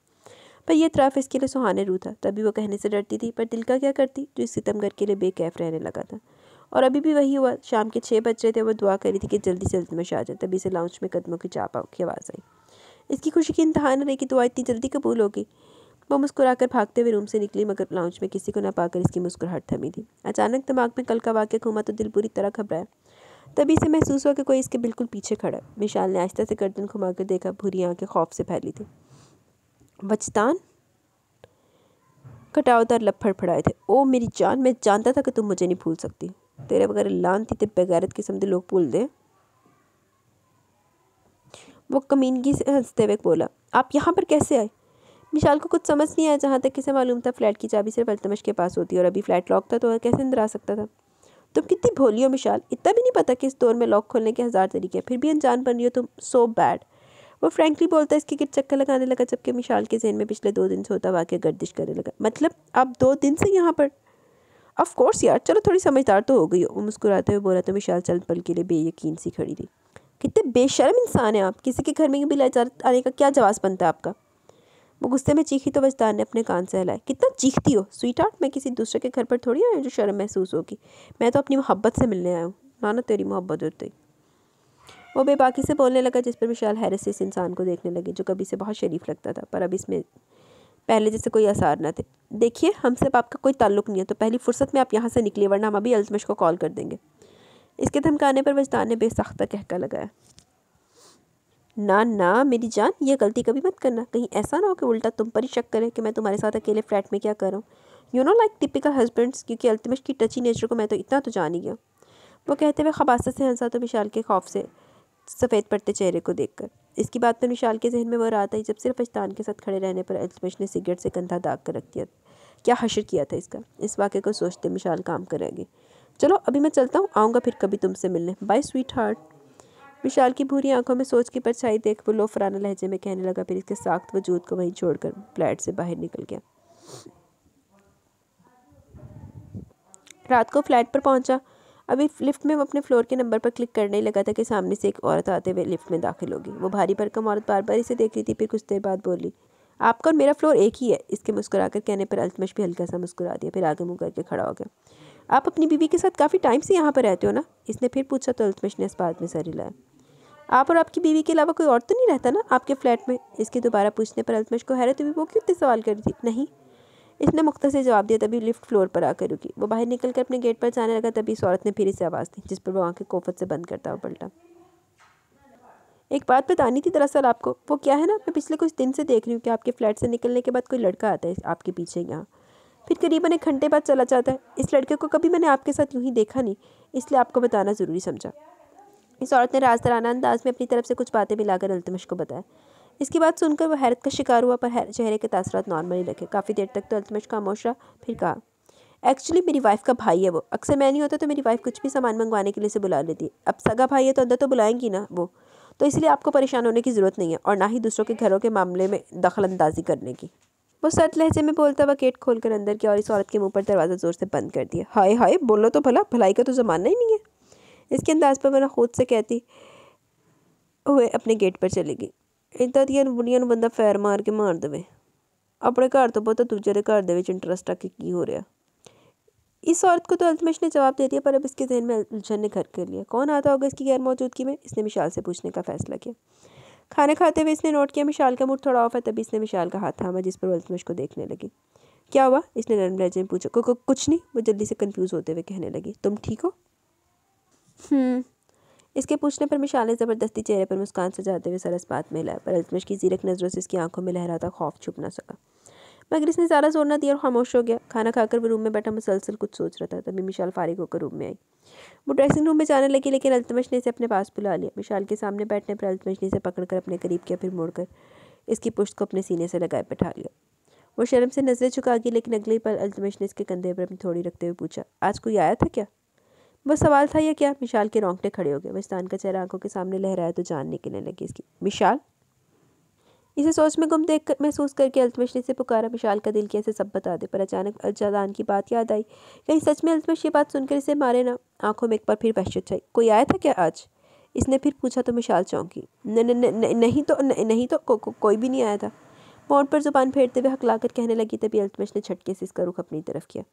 पर यह इतराफ़ इसके लिए सुहाने रू था तभी वो कहने से डरती थी पर दिल का क्या करती जो इस घर के लिए बेकैफ रहने लगा था और अभी भी वही हुआ शाम के छः बज रहे थे वो दुआ कर रही थी कि जल्दी से जल्दी में शाह जाए तभी से लाउंज में कदमों की चापा की आवाज़ आई इसकी खुशी की इंतहा न रही कि दुआ इतनी जल्दी कबूल होगी वो मुस्कुराकर भागते हुए रूम से निकली मगर लाउंज में किसी को ना पाकर इसकी मुस्कुराहट थमी थी अचानक दिमाग में कल का वाक्य घूमा तो दिल बुरी तरह घबराया तभी से महसूस हुआ कि कोई इसके बिल्कुल पीछे खड़ा है विशाल ने आहिस्ता से गर्दन घुमाकर देखा भूरी आंखें खौफ से फैली थी बचतान कटावदार लपड़ फड़ाए थे ओ मेरी जान मैं जानता था कि तुम मुझे नहीं भूल सकती तेरे बगैर लान थी तो बगैरत किस्म के लोग भूलदे वो कमीनगी से हंसते हुए बोला आप यहाँ पर कैसे आए मिशाल को कुछ समझ नहीं आया जहाँ तक किसे मालूम था फ्लैट की चाबी सिर्फ अल्तमश के पास होती और अभी फ्लैट लॉक था तो वह कैसे अंदर आ सकता था तुम कितनी भोली हो मिशाल इतना भी नहीं पता कि इस दौर में लॉक खोलने के हज़ार तरीके हैं फिर भी अनजान बन रही हो तुम सो बैड वो फ्रेंकली बोलता है इसके गिर चक्कर लगाने लगा जबकि मिशाल के जहन में पिछले दो दिन से होता वाक्य गर्दिश करने लगा मतलब आप दो दिन से यहाँ पर अफकोर्स यार चलो थोड़ी समझदार तो हो गई हो मुस्कुराते हुए बोला तो विशाल चल पल के लिए बेयकीन सी खड़ी थी कितने बेशरम इंसान है आप किसी के घर में भी इजाजत आने का क्या जवाब बनता है आपका वो गुस्से में चीखी तो बजदार ने अपने कान से हिलाए कितना चीखती हो स्वीट आर्ट मैं किसी दूसरे के घर पर थोड़ी आया जो शर्म महसूस होगी मैं तो अपनी मोहब्बत से मिलने आया हूँ मानो तेरी मोहब्बत होती वो बेबाकी से बोलने लगा जिस पर विशाल हैरिस इस इंसान को देखने लगे जो कभी से बहुत शरीफ लगता था पर अब इसमें पहले जैसे कोई आसार ना थे देखिए हमसे अब आपका कोई ताल्लुक नहीं है तो पहली फुर्सत में आप यहाँ से निकलिए वरना हम अभी अल्तमश को कॉल कर देंगे इसके धमकाने पर वजदान ने बेसाख्ता कहका लगाया ना ना मेरी जान ये गलती कभी मत करना कहीं ऐसा ना हो कि उल्टा तुम पर ही शक करे कि मैं तुम्हारे साथ अकेले फ्लैट में क्या करूँ you know like typical husbands क्योंकि अल्तमश की टची नेचर को मैं तो इतना तो जान ही गया वो कहते हुए खबासत से हंसा तो विशाल के खौफ से सफ़ेद पड़ते चेहरे को देखकर इसकी बात पर तो विशाल के जहन में वह रहा था जब सिर्फ अश्तान के साथ खड़े रहने पर अजमश ने सिगरेट से कंधा दाग कर रख दिया क्या हशर किया था इसका इस वाक्य को सोचते मिशाल काम करेंगे चलो अभी मैं चलता हूँ आऊँगा फिर कभी तुमसे मिलने बाय स्वीट हार्ट विशाल की भूरी आंखों में सोच की परछाई देख वो लोफराना लहजे में कहने लगा फिर इसके साख्त वजूद को वहीं छोड़कर फ्लैट से बाहर निकल गया रात को फ्लैट पर पहुंचा अभी लिफ्ट में वो अपने फ्लोर के नंबर पर क्लिक करने ही लगा था कि सामने से एक औरत आते हुए लिफ्ट में दाखिल होगी वो भारी भरकम औरत बार बार इसे देख रही थी फिर कुछ देर बाद बोली आपका और मेरा फ्लोर एक ही है इसके मुस्कुराकर कहने पर अल्तमश भी हल्का सा मुस्कुरा दिया फिर आगे मुँह करके खड़ा हो गया आप अपनी बीवी के साथ काफ़ी टाइम से यहाँ पर रहते हो ना इसने फिर पूछा तो अल्तमश ने इस बात में सर हिलाया आप और आपकी बीवी के अलावा कोई और तो नहीं रहता ना आपके फ्लैट में इसके दोबारा पूछने पर अल्तमश को हैरत हुई वो क्यों इतने सवाल कर रही थी नहीं इसने मुख्तर से जवाब दिया तभी लिफ्ट फ्लोर पर आकर रुकी वो बाहर निकल कर अपने गेट पर जाने लगा तभी इस औरत ने फिर से आवाज़ दी जिस पर वो आंखें कोफत से बंद करता हुआ पलटा एक बात बतानी थी दरअसल आपको वो क्या है ना मैं पिछले कुछ दिन से देख रही हूँ कि आपके फ्लैट से निकलने के बाद कोई लड़का आता है आपके पीछे यहाँ फिर करीबन एक घंटे बाद चला जाता है इस लड़के को कभी मैंने आपके साथ यूँ ही देखा नहीं इसलिए आपको बताना ज़रूरी समझा इस औरत ने राजदाराना अंदाज में अपनी तरफ से कुछ बातें मिलाकर अल्तमश को बताया इसकी बात सुनकर वह हैरत का शिकार हुआ पर चेहरे के नॉर्मल नॉर्मली रखे काफ़ी देर तक तो अल्तमश खामोश रहा फिर कहा एक्चुअली मेरी वाइफ का भाई है वो अक्सर मैं नहीं होता तो मेरी वाइफ कुछ भी सामान मंगवाने के लिए से बुला लेती है अब सगा भाई है तो अंदर तो बुलाएंगी ना वो तो इसलिए आपको परेशान होने की ज़रूरत नहीं है और ना ही दूसरों के घरों के मामले में दखल अंदाजी करने की वो सर्द लहजे में बोलता हुआ गेट खोलकर अंदर गया और इस औरत के मुंह पर दरवाज़ा ज़ोर से बंद कर दिया हाय हाय बोलो तो भला भलाई का तो ज़माना ही नहीं है इसके अंदाज पर मैंने खुद से कहती हुए अपने गेट पर चली गई ਇਦਾਂ ਦੀਆਂ ਬੁੜੀਆਂ ਨੂੰ ਬੰਦਾ ਫੈਰ ਮਾਰ ਕੇ ਮਾਰ ਦੇਵੇ ਆਪਣੇ ਘਰ ਤੋਂ ਪਤਾ दूसरे घर ਘਰ ਦੇ ਵਿੱਚ ਇੰਟਰਸਟ ਰੱਖ ਕੇ इस औरत को तो अल्तमश ने जवाब दे दिया पर अब इसके जहन में उलझन ने घर कर लिया कौन आता होगा इसकी गैर मौजूदगी में इसने मिशाल से पूछने का फैसला किया खाने खाते हुए इसने नोट किया मिशाल का मूड थोड़ा ऑफ है तभी इसने मिशाल का हाथ थामा जिस पर अल्तमश को देखने लगी क्या हुआ इसने नरम लहजे में पूछा कुछ नहीं वो जल्दी से कन्फ्यूज़ होते हुए कहने लगी तुम ठीक हो इसके पूछने पर मिशाल ने ज़बरदस्ती चेहरे पर मुस्कान सजाते हुए सरस बात में लाया पर अल्तमश की जीरक नज़रों से इसकी आंखों में लहराता खौफ छुप ना सका मगर इसने ज़्यादा जोर ना दिया और खामोश हो गया खाना खाकर वो रूम में बैठा मुसलसल कुछ सोच रहा था तभी मिशाल फारिग होकर रूम में आई वो ड्रेसिंग रूम में जाने लगी लेकिन अल्तमश ने इसे अपने पास बुला लिया मिशाल के सामने बैठने पर अल्तमश ने इसे पकड़कर अपने करीब किया फिर कर इसकी पुश्त को अपने सीने से लगाए बैठा लिया वो शर्म से नजरें झुका गई लेकिन अगले पल अल्तमश ने इसके कंधे पर अपनी थोड़ी रखते हुए पूछा आज कोई आया था क्या बस सवाल था यह क्या मिशाल के रोंगटे खड़े हो गए मस्तान का चेहरा आंखों के सामने लहराया तो जान निकलने लगी इसकी मिशाल इसे सोच में गुम देख कर महसूस करके अल्तमश ने इसे पुकारा मिशाल का दिल किया सब बता दे पर अचानक अजादान की बात याद आई कहीं सच में अल्तमश ये बात सुनकर इसे मारे ना आंखों में एक बार फिर बहशत छाई कोई आया था क्या आज इसने फिर पूछा तो मिशाल चौंकी नहीं तो नहीं तो को, को, कोई भी नहीं आया था मोड़ पर जुबान फेरते हुए हकला कर कहने लगी तभी अल्तमश ने छटके से इसका रुख अपनी तरफ किया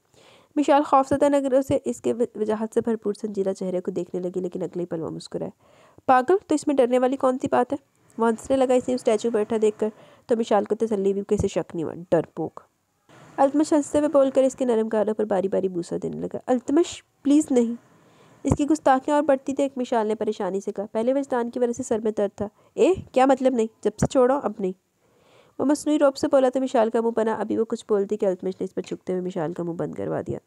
मिशाल खौफजदा नगर से इसके वजाहत से भरपूर संजीदा चेहरे को देखने लगी लेकिन अगले पल वह मुस्कुराए पागल तो इसमें डरने वाली कौन सी बात है वह हंसने लगा इसे स्टैचू बैठा देखकर तो मिशाल को तसली भी कैसे शक नहीं हुआ डरपोक अल्तमश हंसते हुए बोलकर इसके नरम गालों पर बारी बारी बूसा देने लगा अल्तमश प्लीज़ नहीं इसकी गुस्ताखियाँ और बढ़ती देख मिशाल ने परेशानी से कहा पहले वजदान की वजह से सर में दर्द था ए क्या मतलब नहीं जब से छोड़ो अब नहीं वो मसनू रोब से बोला तो मिशाल का मुंह बना अभी वो कुछ बोलती कि अल्तमिश ने इस पर छुकते हुए मिशाल का मुंह बंद करवा दिया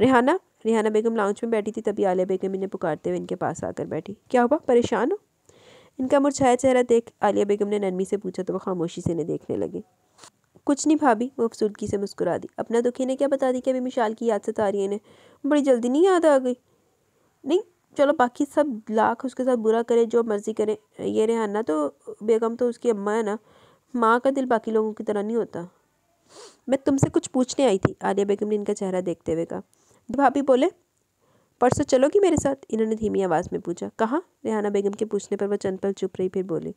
रिहाना रिहाना बेगम लाउंज में बैठी थी तभी आलिया बेगम इन्हें पुकारते हुए इनके पास आकर बैठी क्या हुआ परेशान हो इनका मुरछाया चेहरा देख आलिया बेगम ने नरमी से पूछा तो वह खामोशी से इन्हें देखने लगे कुछ नहीं भाभी वो अफसुदगी से मुस्कुरा दी अपना दुखी ने क्या बता दी कि अभी मिशाल की याद से रही है इन्हें बड़ी जल्दी नहीं याद आ गई नहीं चलो बाकी सब लाख उसके साथ बुरा करें जो मर्ज़ी करें ये रेहाना तो बेगम तो उसकी अम्मा है ना माँ का दिल बाकी लोगों की तरह नहीं होता मैं तुमसे कुछ पूछने आई थी आलिया बेगम ने इनका चेहरा देखते हुए कहा भाभी बोले परसों चलोगी मेरे साथ इन्होंने धीमी आवाज़ में पूछा कहाँ रेहाना बेगम के पूछने पर वह चंद पल चुप रही फिर बोली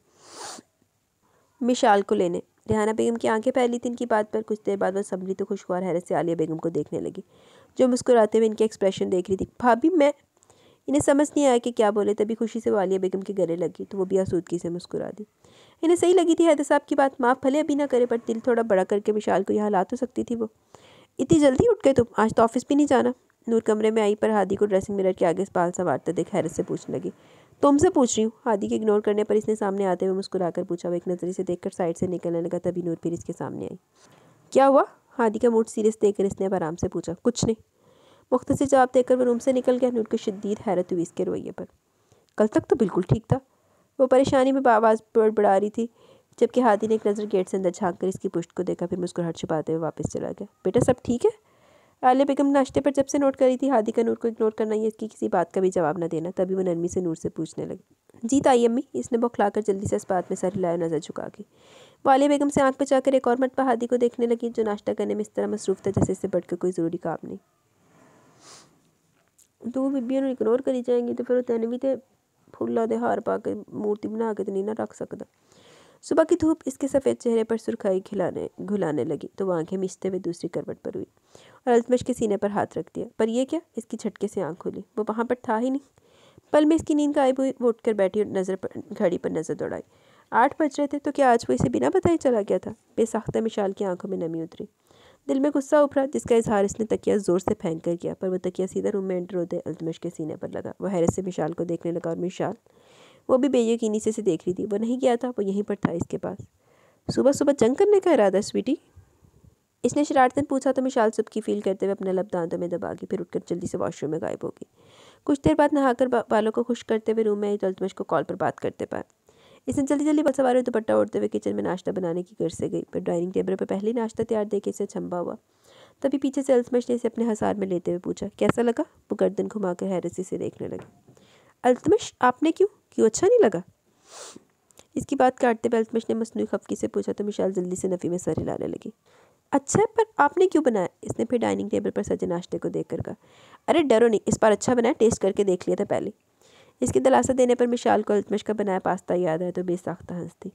मिशाल को लेने रेहाना बेगम की आंखें पहली थी इनकी बात पर कुछ देर बाद वह संभली तो खुशगवार हैरत से आलिया बेगम को देखने लगी जो मुस्कुराते हुए इनके एक्सप्रेशन देख रही थी भाभी मैं इन्हें समझ नहीं आया कि क्या बोले तभी खुशी से वालिया बेगम के गले लगी तो वो भी आसूदगी से मुस्कुरा दी इन्हें सही लगी थी हैदर साहब की बात माफ़ भले अभी ना करे पर दिल थोड़ा बड़ा करके विशाल को यहाँ ला तो सकती थी वो इतनी जल्दी उठ गए तुम आज तो ऑफिस भी नहीं जाना नूर कमरे में आई पर हादी को ड्रेसिंग मिरर के आगे बाल संवारते देख हैरत से पूछने लगी तुमसे पूछ रही हूँ हादी के इग्नोर करने पर इसने सामने आते हुए मुस्कुराकर पूछा वो एक नज़री से देखकर साइड से निकलने लगा तभी नूर फिर इसके सामने आई क्या हुआ हादी का मूड सीरियस देखकर इसने अब आराम से पूछा कुछ नहीं मुख्त जवाब देकर वह रूम से निकल गया नूर को शदीद हैरत हुई इसके रवैये पर कल तक तो बिल्कुल ठीक था वो परेशानी में आवाज़ बड़बड़ा रही थी जबकि हादी ने एक नज़र गेट से अंदर झाँक कर इसकी पुष्ट को देखा फिर मुस्कुराहट छुपाते हुए वापस चला गया बेटा सब ठीक है आलिया बेगम नाश्ते पर जब से नोट करी थी हादी का नूर को इग्नोर करना या इसकी किसी बात का भी जवाब ना देना तभी वो नरमी से नूर से पूछने लगी जी आई अम्मी इसने बौखला कर जल्दी से इस बात में सर हिलाया नज़र झुका गई वो बेगम से आंख बचाकर एक और मरतबा हादी को देखने लगी जो नाश्ता करने में इस तरह मसरूफ़ था जैसे इससे बढ़कर कोई ज़रूरी काम नहीं ਦੋ बीबिया इग्नोर करी जाएंगी तो फिर तेन भी तो फूलों के हार पा के मूर्ति बना के तो नहीं ना रख सकता सुबह की धूप इसके सफ़ेद चेहरे पर सुरखाई खिलाने घुलाने लगी तो वह आँखें मिचते हुए दूसरी करवट पर हुई और अजमश के सीने पर हाथ रख दिया पर यह क्या इसकी झटके से आँख खुली वो वहाँ पर था ही नहीं पल में इसकी नींद गायब हुई वो उठकर बैठी और नज़र पर घड़ी पर नज़र दौड़ाई आठ बज रहे थे तो क्या आज वो इसे बिना बताए चला गया था बेसाख्ता मिशाल की आंखों में नमी उतरी दिल में गुस्सा उभरा जिसका इजहार इसने तकिया ज़ोर से फेंक कर किया पर वो तकिया सीधा रूम में एंटर होते अल्तमश के सीने पर लगा वह हैरत से मिशाल को देखने लगा और मिशाल वो भी बेयकीनी से से देख रही थी वो नहीं गया था वो यहीं पर था इसके पास सुबह सुबह जंग करने का इरादा स्वीटी इसने शरारतन पूछा तो मिशाल सुबकी फील करते हुए अपने लब दांतों में दबा गई फिर उठकर जल्दी से वॉशरूम में गायब हो गई कुछ देर बाद नहाकर बा, बालों को खुश करते हुए रूम में आई तो अल्तमश को कॉल पर बात करते पाए इसने जल्दी जल्दी बस सवार दुपट्टा ओढ़ते हुए किचन में नाश्ता बनाने की घर से गई पर डाइनिंग टेबल पर पहले ही नाश्ता तैयार देखे इसे छंबा हुआ तभी पीछे से अल्तमश ने इसे अपने हसार में लेते हुए पूछा कैसा लगा वो गर्दन घुमाकर हैरसी से देखने लगे अल्तमश आपने क्यों क्यों अच्छा नहीं लगा इसकी बात काटते हुए अल्तमश ने मसनू खफकी से पूछा तो मिशाल जल्दी से नफ़ी में सर हिलाने लगी अच्छा है पर आपने क्यों बनाया इसने फिर डाइनिंग टेबल पर सजे नाश्ते को देख कर कहा अरे डरो नहीं इस बार अच्छा बनाया टेस्ट करके देख लिया था पहले इसकी दिलासा देने पर मिशाल को अल्तमश का बनाया पास्ता याद है तो बेसाख्ता हंसती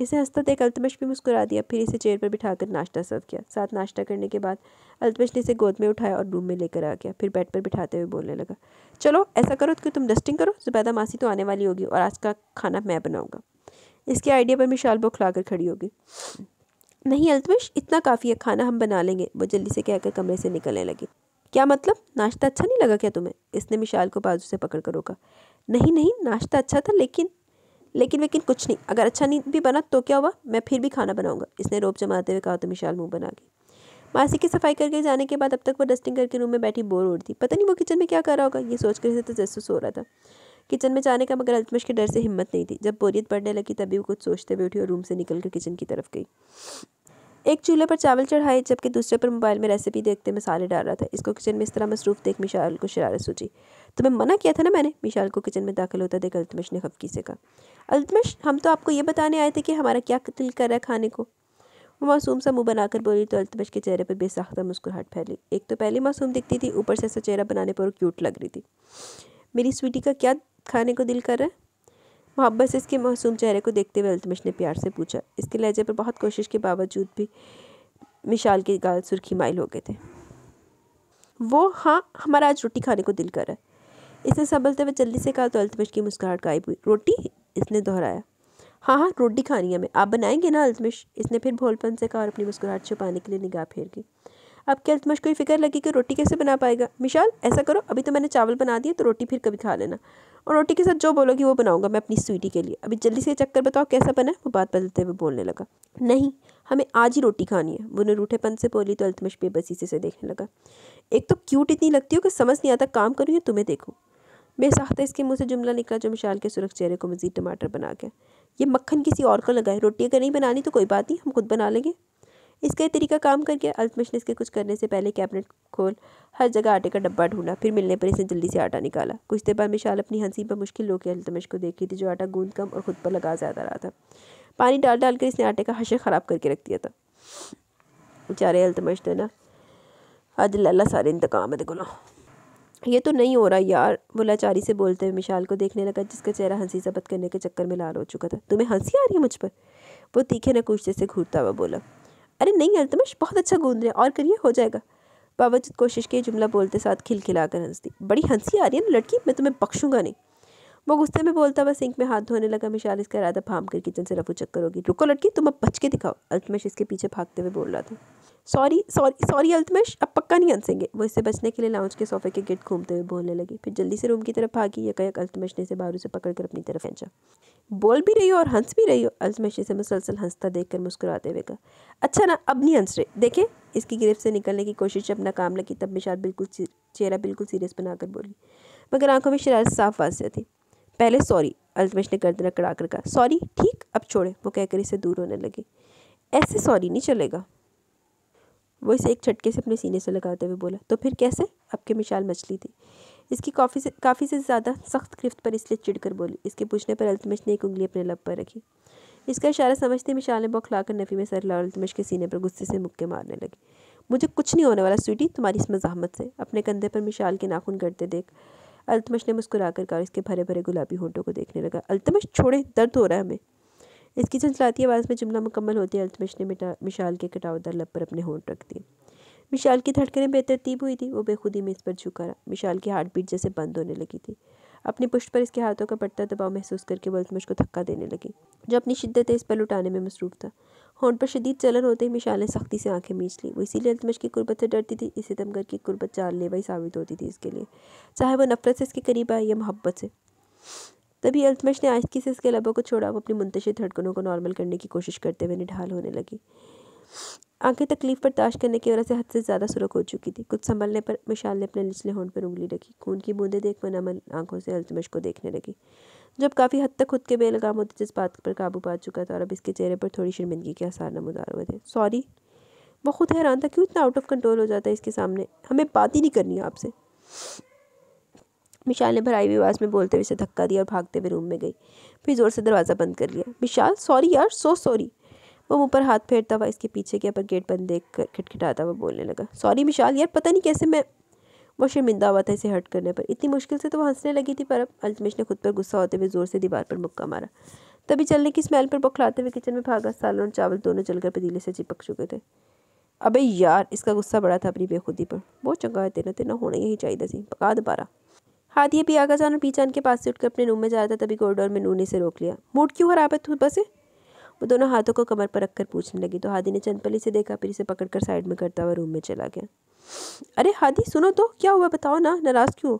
इसे हंसता देख अल्तमश भी मुस्कुरा दिया फिर इसे चेयर पर बिठाकर नाश्ता सर्व किया साथ नाश्ता करने के बाद अल्तमश ने इसे गोद में उठाया और रूम में लेकर आ गया फिर बेड पर बिठाते हुए बोलने लगा चलो ऐसा करो कि तुम डस्टिंग करो जुबैदा मासी तो आने वाली होगी और आज का खाना मैं बनाऊँगा इसके आइडिया पर मिशाल बौखलाकर खड़ी होगी नहीं अल्तमश इतना काफ़ी है खाना हम बना लेंगे वो जल्दी से कहकर कमरे से निकलने लगी क्या मतलब नाश्ता अच्छा नहीं लगा क्या तुम्हें इसने मिशाल को बाजू से पकड़ कर रोका नहीं नहीं नाश्ता अच्छा था लेकिन लेकिन लेकिन कुछ नहीं अगर अच्छा नहीं भी बना तो क्या हुआ मैं फिर भी खाना बनाऊंगा इसने रोप जमाते हुए कहा तो मिशाल मुंह बना गई मासी की सफाई करके जाने के बाद अब तक वो डस्टिंग करके रूम में बैठी बोर उड़ थी पता नहीं वो किचन में क्या कर रहा होगा ये सोच कर तो जैसे सो रहा था किचन में जाने का मगर अल्तमश के डर से हिम्मत नहीं थी जब बोरियत बढ़ने लगी तभी वो कुछ सोचते हुए उठी और रूम से निकल कर किचन की तरफ गई एक चूल्हे पर चावल चढ़ाए जबकि दूसरे पर मोबाइल में रेसिपी देखते मसाले डाल रहा था इसको किचन में इस तरह मसरूफ देख मिशाल को शरारत सूची तुम्हें मना किया था ना मैंने मिशाल को किचन में दाखिल होता देखा अल्तमश ने खफकी से कहा अल्तमश हम तो आपको ये बताने आए थे कि हमारा क्या दिल कर रहा है खाने को वो मासूम सा मुंह बनाकर बोली तो अल्तमश के चेहरे पर बेसाख्ता मुस्कुराहट फैली एक तो पहली मासूम दिखती थी ऊपर से ऐसा चेहरा बनाने पर क्यूट लग रही थी मेरी स्वीटी का क्या खाने को दिल कर रहा है मोहब्बत से इसके मासूम चेहरे को देखते हुए अल्तमश ने प्यार से पूछा इसके लहजे पर बहुत कोशिश के बावजूद भी मिशाल के गाल सुर्खी माइल हो गए थे वो हाँ हमारा आज रोटी खाने को दिल कर रहा है इसे संभलते हुए जल्दी से कहा तो अल्तमिश की मुस्कुराहट गायब हुई रोटी इसने दोहराया हाँ हाँ रोटी खानी है मैं आप बनाएंगे ना अल्तमिश इसने फिर भोलपन से कहा और अपनी मुस्कुराहट छुपाने के लिए निगाह फेर गई अब क्या अल्तमिश को फिक्र लगी कि रोटी कैसे बना पाएगा मिशाल ऐसा करो अभी तो मैंने चावल बना दिए तो रोटी फिर कभी खा लेना और रोटी के साथ जो बोलोगी वो बनाऊंगा मैं अपनी स्वीटी के लिए अभी जल्दी से चक्कर बताओ कैसा बना वो बात बदलते हुए बोलने लगा नहीं हमें आज ही रोटी खानी है वो ने रूठेपन से बोली तो अल्तमश बेबसी से देखने लगा एक तो क्यूट इतनी लगती हो कि समझ नहीं आता काम करूँ या तुम्हें देखूँ बेसाख्ता इसके मुंह से जुमला निकला जो मिशाल के सुरख चेहरे को मजीद टमाटर बना गया ये मक्खन किसी और को लगाए रोटी अगर नहीं बनानी तो कोई बात नहीं हम खुद बना लेंगे इसका तरीका काम कर गया अल्तमश ने इसके कुछ करने से पहले कैबिनेट खोल हर जगह आटे का डब्बा ढूंढा फिर मिलने पर इसने जल्दी से आटा निकाला कुछ देर बाद मिशाल अपनी हंसी पर मुश्किल होकर अल्तमिश को देखी थी जो आटा गूंद कम और खुद पर लगा ज़्यादा रहा था पानी डाल डाल कर इसने आटे का हशर ख़राब करके रख दिया था बेचारे अल्तमिश देना तो ना अज सारे इंतकाम है ना ये तो नहीं हो रहा यार वो लाचारी से बोलते हुए मिशाल को देखने लगा जिसका चेहरा हंसी जबत करने के चक्कर में लाल हो चुका था तुम्हें हंसी आ रही है मुझ पर वो तीखे नकूचे से घूरता हुआ बोला अरे नहीं अल्तमश बहुत अच्छा गूंद रहे और करिए हो जाएगा बावजूद कोशिश के जुमला बोलते साथ खिलखिला कर हंस दी बड़ी हंसी आ रही है ना लड़की मैं तुम्हें बख्शूंगा नहीं वो गुस्से में बोलता हुआ सिंक में हाथ धोने लगा मिशाल इसका इरादा फाम कर किचन से रफू चक्कर होगी रुको लड़की तुम अब बच के दिखाओ अल्तमश इसके पीछे भागते हुए बोल रहा था सॉरी सॉरी सॉरी अल्तमश अब पक्का नहीं हंसेंगे वो इससे बचने के लिए लाउंज के सोफे के गेट घूमते हुए बोलने लगी फिर जल्दी से रूम की तरफ भागी यक यक अल्तमश ने इसे बारू से कर अपनी तरफ खींचा बोल भी रही हो और हंस भी रही हो अल्तमश इसे मुसलसल हंसता देख कर मुस्कुराते हुए कहा अच्छा ना अब नहीं हंस रहे देखें इसकी गिरफ्त से निकलने की कोशिश अपना काम लगी तब निशाद बिल्कुल चेहरा बिल्कुल सीरियस बनाकर बोली मगर आंखों में शरारत साफ वाजिया थी पहले सॉरी अल्तमश ने गर्दन कर कहा सॉरी ठीक अब छोड़े वो कहकर इसे दूर होने लगे ऐसे सॉरी नहीं चलेगा वो इसे एक झटके से अपने सीने से लगाते हुए बोला तो फिर कैसे आपकी मिशाल मछली थी इसकी काफ़ी से काफ़ी से ज़्यादा सख्त गिरफ्त पर इसलिए चिड़कर बोली इसके पूछने पर अल्तमश ने एक उंगली अपने लब पर रखी इसका इशारा समझते मिशाल ने बौखलाकर नफ़ी में सर अल्तमश के सीने पर गुस्से से मुक्के मारने लगे मुझे कुछ नहीं होने वाला स्वीटी तुम्हारी इस मजामत से अपने कंधे पर मिशाल के नाखून करते देख अल्तमश ने मुस्कुराकर कहा इसके भरे भरे गुलाबी होंठों को देखने लगा अल्तमश छोड़े दर्द हो रहा है हमें इसकी चंचलाती आवाज़ में जुमला मुकम्मल होते अल्तमश ने मिशाल के कटावदार लब पर अपने होंठ रख दिए मिशाल की धड़कनें बेतरतीब हुई थी वो बेखुदी में इस पर झुका रहा मिशाल की हार्ट बीट जैसे बंद होने लगी थी अपनी पुष्ट पर इसके हाथों का पट्टा दबाव महसूस करके वो अल्तमिश को धक्का देने लगी जो अपनी शिद्दत इस पर लुटाने में मसरूफ था होंठ पर शदीद चलन होते ही मिशाल ने सख्ती से आंखें मींच ली वो इसीलिए अल्तमिश की कुर्बत से डरती थी इसी दमगर की कुर्बत चार लेवाई साबित होती थी इसके लिए चाहे वो नफरत से इसके करीब आए या मोहब्बत से तभी अल्तमश ने आज से इसके अलावा को छोड़ा वो अपनी मुंतशिर धड़कनों को नॉर्मल करने की कोशिश करते हुए निढाल होने लगी आंखें तकलीफ बर्दाश्त करने की वजह से हद से ज़्यादा सुरख हो चुकी थी कुछ संभलने पर मिशाल ने अपने निचले होंड पर उंगली रखी खून की बूंदें देख मन अमन आंखों से अल्तमश को देखने लगी जब काफ़ी हद तक खुद के बेलगाम होते जिस बात पर काबू पा चुका था और अब इसके चेहरे पर थोड़ी शर्मिंदगी के आसार नमदार हुए थे सॉरी वो खुद हैरान था क्यों इतना आउट ऑफ कंट्रोल हो जाता है इसके सामने हमें बात ही नहीं करनी आपसे मिशाल ने भराई हुई आवाज़ में बोलते हुए उसे धक्का दिया और भागते हुए रूम में गई फिर ज़ोर से दरवाज़ा बंद कर लिया मिशाल सॉरी यार सो सॉरी वो मुँह पर हाथ फेरता हुआ इसके पीछे गया पर गेट बंद देख कर खिटखिटाता हुआ बोलने लगा सॉरी मिशाल यार पता नहीं कैसे मैं वो शर्मिंदा हुआ था इसे हट करने पर इतनी मुश्किल से तो वह हंसने लगी थी पर अब अल्तमिश ने खुद पर गुस्सा होते हुए ज़ोर से दीवार पर मुक्का मारा तभी चलने की स्मेल पर बौखलाते हुए किचन में भागा सालन और चावल दोनों चलकर पतीले से चिपक चुके थे अबे यार इसका गुस्सा बड़ा था अपनी बेखुदी पर बहुत चंगा है तेना तेना होना यही चाहिए सी पका दोबारा हाथी अभी आगा जान और पीचान के पास से उठकर अपने रूम में जा रहा था तभी कॉरिडोर में ने से रोक लिया मूड क्यों खराब है तू बस वो दोनों हाथों को कमर पर रखकर पूछने लगी तो हादी ने चंदपली से देखा फिर इसे पकड़कर साइड में करता हुआ रूम में चला गया अरे हादी सुनो तो क्या हुआ बताओ ना नाराज़ क्यों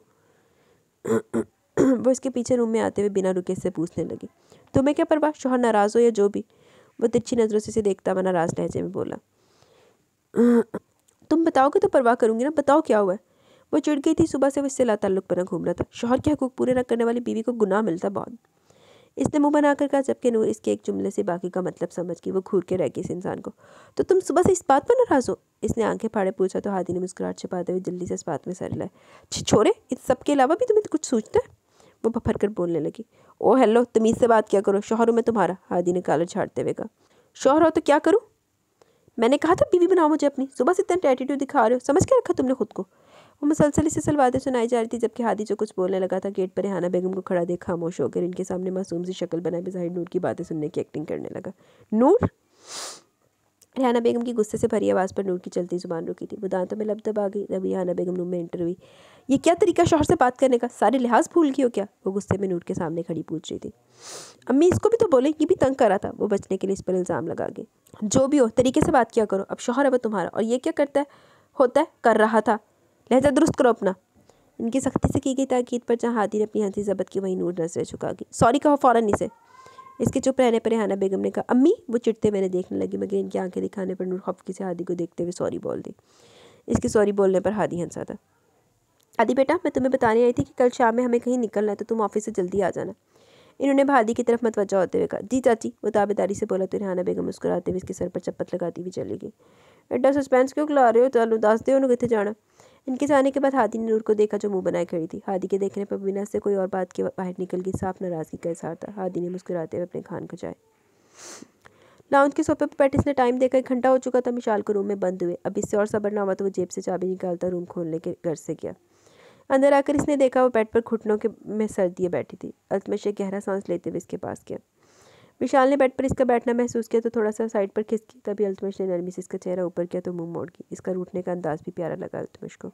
वो इसके पीछे रूम में आते हुए बिना रुके से पूछने लगी तुम्हें क्या परवाह शोहर नाराज़ हो या जो भी वो तिरछी नज़रों से इसे देखता हुआ नाराज़ लहजे में बोला तुम बताओगे तो परवाह करूंगी ना बताओ क्या हुआ है वो चिड़ गई थी सुबह से वो इससे बना घूम रहा था शोहर के हकूक पूरे न करने वाली बीवी को गुनाह मिलता बहुत इसने मुंह बनाकर कहा जबकि नूर इसके एक जुमले से बाकी का मतलब समझ गई वो घूर के रह गई इस इंसान को तो तुम सुबह से इस बात पर नाराज़ हो इसने आंखें फाड़े पूछा तो हादी ने मुस्कुराहट छिपाते हुए जल्दी से इस बात में सर लाए छोरे इन सब के अलावा भी तुम्हें तो कुछ सोचता है वो पफर कर बोलने लगी ओ हेलो तमीज़ से बात क्या करो शोहर मैं तुम्हारा हादी ने कालो छाड़ते हुए कहा शोहर हो तो क्या करूँ मैंने कहा था बीवी बनाओ मुझे अपनी सुबह से इतना एटीट्यूड दिखा रहे हो समझ के रखा तुमने खुद को वो मुसलसली इसे सलवातें सुनाई जा रही थी जबकि हादी जो कुछ बोलने लगा था गेट पर हाना बेगम को खड़ा देख खामोश होकर इनके सामने मासूम सी शक्ल बनाए बज़ाहिर नूर की बातें सुनने की एक्टिंग करने लगा नूर रेहाना बेगम की गुस्से से भरी आवाज़ पर नूर की चलती जुबान रुकी थी बुदान तो में लब दब आ गई तभी रेहाना बेगम नूर में एंटर हुई ये क्या तरीका शोहर से बात करने का सारे लिहाज भूल गई हो क्या वो गुस्से में नूर के सामने खड़ी पूछ रही थी अम्मी इसको भी तो बोले ये भी तंग करा था वो बचने के लिए इस पर इल्ज़ाम लगा गए जो भी हो तरीके से बात किया करो अब शोहर है वो तुम्हारा और ये क्या करता है होता है कर रहा था लहजा दुरुस्त करो अपना इनकी सख्ती से की गई ताकीद पर जहाँ हाथी ने अपनी हंसी जबत की वहीं नूर नजरें झुका गई सॉरी कहो फ़ौरन इसे इसके चुप रहने पर रेहाना बेगम ने कहा अम्मी वो चिटते मैंने देखने लगी मगर इनकी आंखें दिखाने पर नूर खफकी से हादी को देखते हुए सॉरी बोल दी इसके सॉरी बोलने पर हादी हंसा था आदि बेटा मैं तुम्हें बताने आई थी कि कल शाम में हमें कहीं निकलना है तो तुम ऑफिस से जल्दी आ जाना इन्होंने भादी की तरफ मतवजा होते हुए कहा जी चाची वो ताबेदारी से बोला तो रिहाना बेगम मुस्कुराते हुए इसके सर पर चप्पत लगाती हुई चली गई एड्डा सस्पेंस क्यों खिला रहे हो चलो तो दस दे उन्होंने कितने जाना इनके जाने के बाद हादी ने नूर को देखा जो मुंह बनाए खड़ी थी हादी के देखने पर बिना से कोई और बात के बाहर निकल गई साफ नाराजगी का इजहार था हादी ने मुस्कुराते हुए अपने खान को जाए लाउंज के सोफे पर बैठे इसने टाइम देखा एक घंटा हो चुका था मिशाल को रूम में बंद हुए अब इससे और सबर ना हुआ तो वो जेब से चाबी निकालता रूम खोलने के घर से गया अंदर आकर इसने देखा वो बेड पर घुटनों के में सर्दी बैठी थी अल्तमश गहरा सांस लेते हुए इसके पास गया विशाल ने बेड पर इसका बैठना महसूस किया तो थोड़ा सा साइड पर खिसकी तभी अल्तमश ने नरमी से इसका चेहरा ऊपर किया तो मुंह मोड़ गई इसका रूठने का अंदाज भी प्यारा लगा अल्तमश को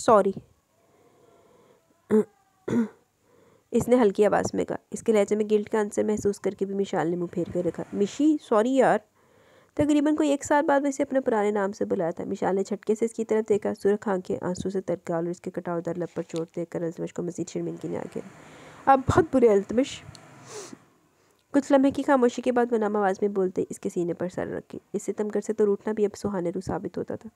सॉरी इसने हल्की आवाज़ में कहा इसके लहजे में गिल्ट का आंसर महसूस करके भी मिशाल ने मुंह फेर कर रखा मिशी सॉरी यार तकरीबन कोई एक साल बाद इसे अपने पुराने नाम से बुलाया था मिशाल ने झटके से इसकी तरफ देखा सुरख आंखें आंसू से तरकाल और इसके दर लब पर चोट देकर अल्तमश को मजीद शर्मिंदगी ने आ गया अब बहुत बुरे अल्तमश कुछ लम्हे की खामोशी के बाद वो नाम आवाज़ में बोलते इसके सीने पर सर रखे इस सितमगर से तो रूठना भी अब सुहाने रू साबित होता था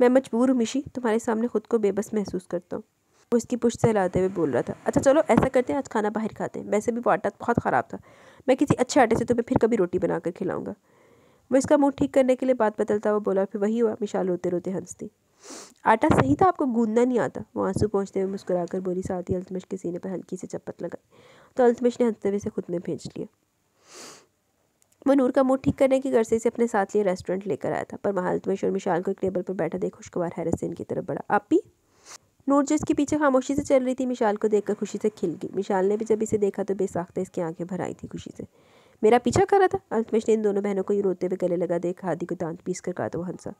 मैं मजबूर हूँ मिशी तुम्हारे सामने खुद को बेबस महसूस करता हूँ वो इसकी पुष्ट से हिलाते हुए बोल रहा था अच्छा चलो ऐसा करते हैं आज खाना बाहर खाते हैं वैसे भी वो आटा बहुत ख़राब था मैं किसी अच्छे आटे से तुम्हें फिर कभी रोटी बनाकर खिलाऊंगा वो इसका मुंह ठीक करने के लिए बात बदलता वो बोला फिर वही हुआ मिशाल रोते रोते हंसती आटा सही था आपको गूंदना नहीं आता वो आंसू पहुँचते हुए मुस्कुरा कर बोली साथ ही अल्तमश के सीने पर हल्की से चपत लगाई तो अल्तमिश ने हंसते हुए से खुद में भेज लिया वो नूर का मूड ठीक करने की घर से इसे अपने साथ लिए रेस्टोरेंट लेकर आया था पर वहाँ अल्तमिश और मिशाल को एक टेबल पर बैठा देख खुशगवार हैरत से इनकी तरफ बढ़ा आप भी नूर जो इसके पीछे खामोशी से चल रही थी मिशाल को देखकर खुशी से खिल गई मिशाल ने भी जब इसे देखा तो बेसाख्ता इसकी आंखें भर आई थी खुशी से मेरा पीछा कर रहा था अल्तमिश ने इन दोनों बहनों को रोते हुए गले लगा देख हादी को दांत पीस कर कहा तो हंसा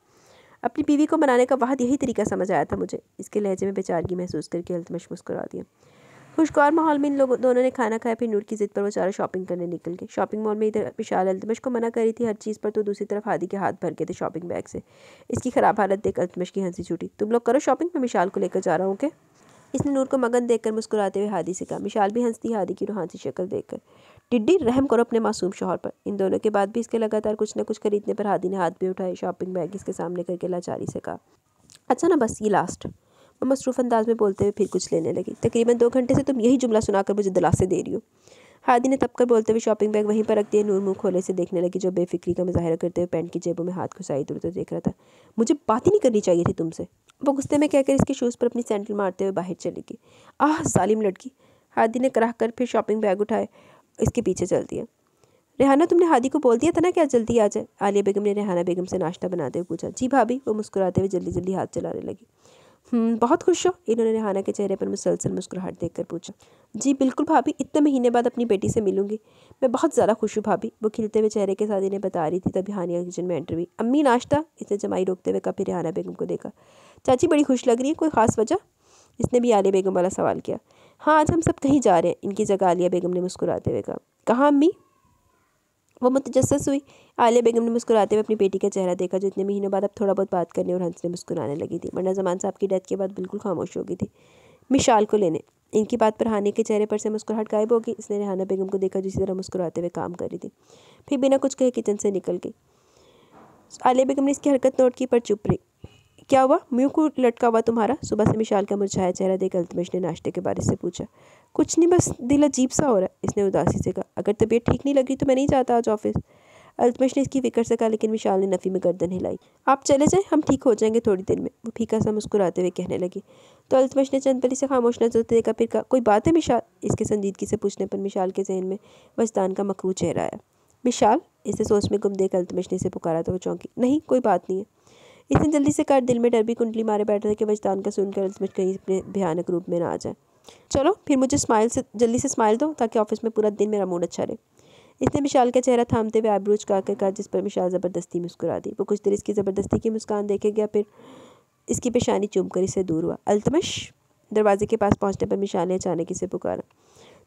अपनी बीवी को मनाने का वाहद यही तरीका समझ आया था मुझे इसके लहजे में बेचारगी महसूस करके अल्तमिश मुस्कुरा दिया खुशगौर माहौल में इन लोगों दोनों ने खाना खाया फिर नूर की जिद पर वो चारों शॉपिंग करने निकल गए शॉपिंग मॉल में इधर विशाल अल्तमश को मना करी थी हर चीज़ पर तो दूसरी तरफ हादी के हाथ भर गए थे शॉपिंग बैग से इसकी ख़राब हालत देख अल्तमश की हंसी छूटी तुम लोग करो शॉपिंग मैं विशाल को लेकर जा रहा हूँ के इसने नूर को मगन देखकर मुस्कुराते हुए हादी से कहा मिशाल भी हंसती हादी की रूहानसी शक्ल देखकर टिड्डी रहम करो अपने मासूम शोहर पर इन दोनों के बाद भी इसके लगातार कुछ ना कुछ खरीदने पर हादी ने हाथ भी उठाए शॉपिंग बैग इसके सामने करके लाचारी से कहा अच्छा ना बस ये लास्ट और मसरूफ़ अंदाज में बोलते हुए फिर कुछ लेने लगी तकरीबन दो घंटे से तुम यही जुमला सुनाकर मुझे दिलासे दे रही हो हादी ने तपकर बोलते हुए शॉपिंग बैग वहीं पर रख दिया नूर मुँह खोले से देखने लगी जो बेफिक्री का मुजाहरा करते हुए पैंट की जेबों में हाथ घुसाई दूर तो देख रहा था मुझे बात ही नहीं करनी चाहिए थी तुमसे वो गुस्से में कहकर इसके शूज़ पर अपनी सैंडल मारते हुए बाहर चली गई आह सालिम लड़की हादी ने कराह कर फिर शॉपिंग बैग उठाए इसके पीछे चल दिया रेहाना तुमने हादी को बोल दिया था ना क्या जल्दी आ जाए आलिया बेगम ने रेहाना बेगम से नाश्ता बनाते हुए पूछा जी भाभी वो मुस्कुराते हुए जल्दी जल्दी हाथ चलाने लगी हम्म, बहुत खुश हो इन्होंने रिहाना के चेहरे पर मुसलसल मुस्कुराहट कर पूछा जी बिल्कुल भाभी इतने महीने बाद अपनी बेटी से मिलूंगी मैं बहुत ज़्यादा खुश हूँ भाभी वो खिलते हुए चेहरे के साथ इन्हें बता रही थी तभी हानिया किचन में एंटर हुई अम्मी नाश्ता इसने जमाई रोकते हुए कभी रिहाना बेगम को देखा चाची बड़ी खुश लग रही है कोई ख़ास वजह इसने भी आलिया बेगम वाला सवाल किया हाँ आज हम सब कहीं जा रहे हैं इनकी जगह आलिया बेगम ने मुस्कुराते हुए कहा कहाँ अम्मी वो मुतजस्स हुई आलिया बेगम ने मुस्कुराते हुए अपनी बेटी का चेहरा देखा जो इतने महीनों बाद अब थोड़ा बहुत बात करने और हंसने मुस्कुराने लगी थी वरना जमान साहब की डेथ के बाद बिल्कुल खामोश हो गई थी मिशाल को लेने इनकी बात पर हानिया के चेहरे पर से मुस्कुराहट गायब होगी इसने रेहाना बेगम को देखा जिसी तरह मुस्कुराते हुए काम कर रही थी फिर बिना कुछ कहे किचन से निकल गई आलिया बेगम ने इसकी हरकत नोट की पर चुप रही क्या हुआ म्यूँ को लटका हुआ तुम्हारा सुबह से मिशाल का मुरझाया चेहरा देख अल्तमिश ने नाश्ते के बारे से पूछा कुछ नहीं बस दिल अजीब सा हो रहा है इसने उदासी से कहा अगर तबीयत ठीक नहीं लगी तो मैं नहीं जाता आज ऑफिस अल्तमश ने इसकी फिक्र से कहा लेकिन विशाल ने नफ़ी में गर्दन हिलाई आप चले जाएं हम ठीक हो जाएंगे थोड़ी देर में वो फीका सा मुस्कुराते हुए कहने लगी तो अल्तमश ने चंदपली से खामोश नजर देखा फिर कहा कोई बात है मिशाल इसके संजीदगी से पूछने पर मिशाल के जहन में वस्तान का मकरू चेहरा आया मिशाल इसे सोच में गुम देकर अल्तमश ने इसे पुकारा तो वो चौंकी नहीं कोई बात नहीं है इसने जल्दी से कर दिल में डर भी कुंडली मारे बैठ रहे कि वजदान का सुनकर अल्तमश कहीं अपने भयानक रूप में ना आ जाए चलो फिर मुझे स्माइल से जल्दी से स्माइल दो ताकि ऑफिस में पूरा दिन मेरा मूड अच्छा रहे इसने मिशाल का चेहरा थामते हुए आईब्रोज का आकर कहा जिस पर मिशाल ज़बरदस्ती मुस्कुरा दी वो कुछ देर इसकी ज़बरदस्ती की मुस्कान देखे गया फिर इसकी पेशानी चूम कर इसे दूर हुआ अल्तमश दरवाजे के पास पहुंचने पर मिशाल ने अचानक इसे पुकारा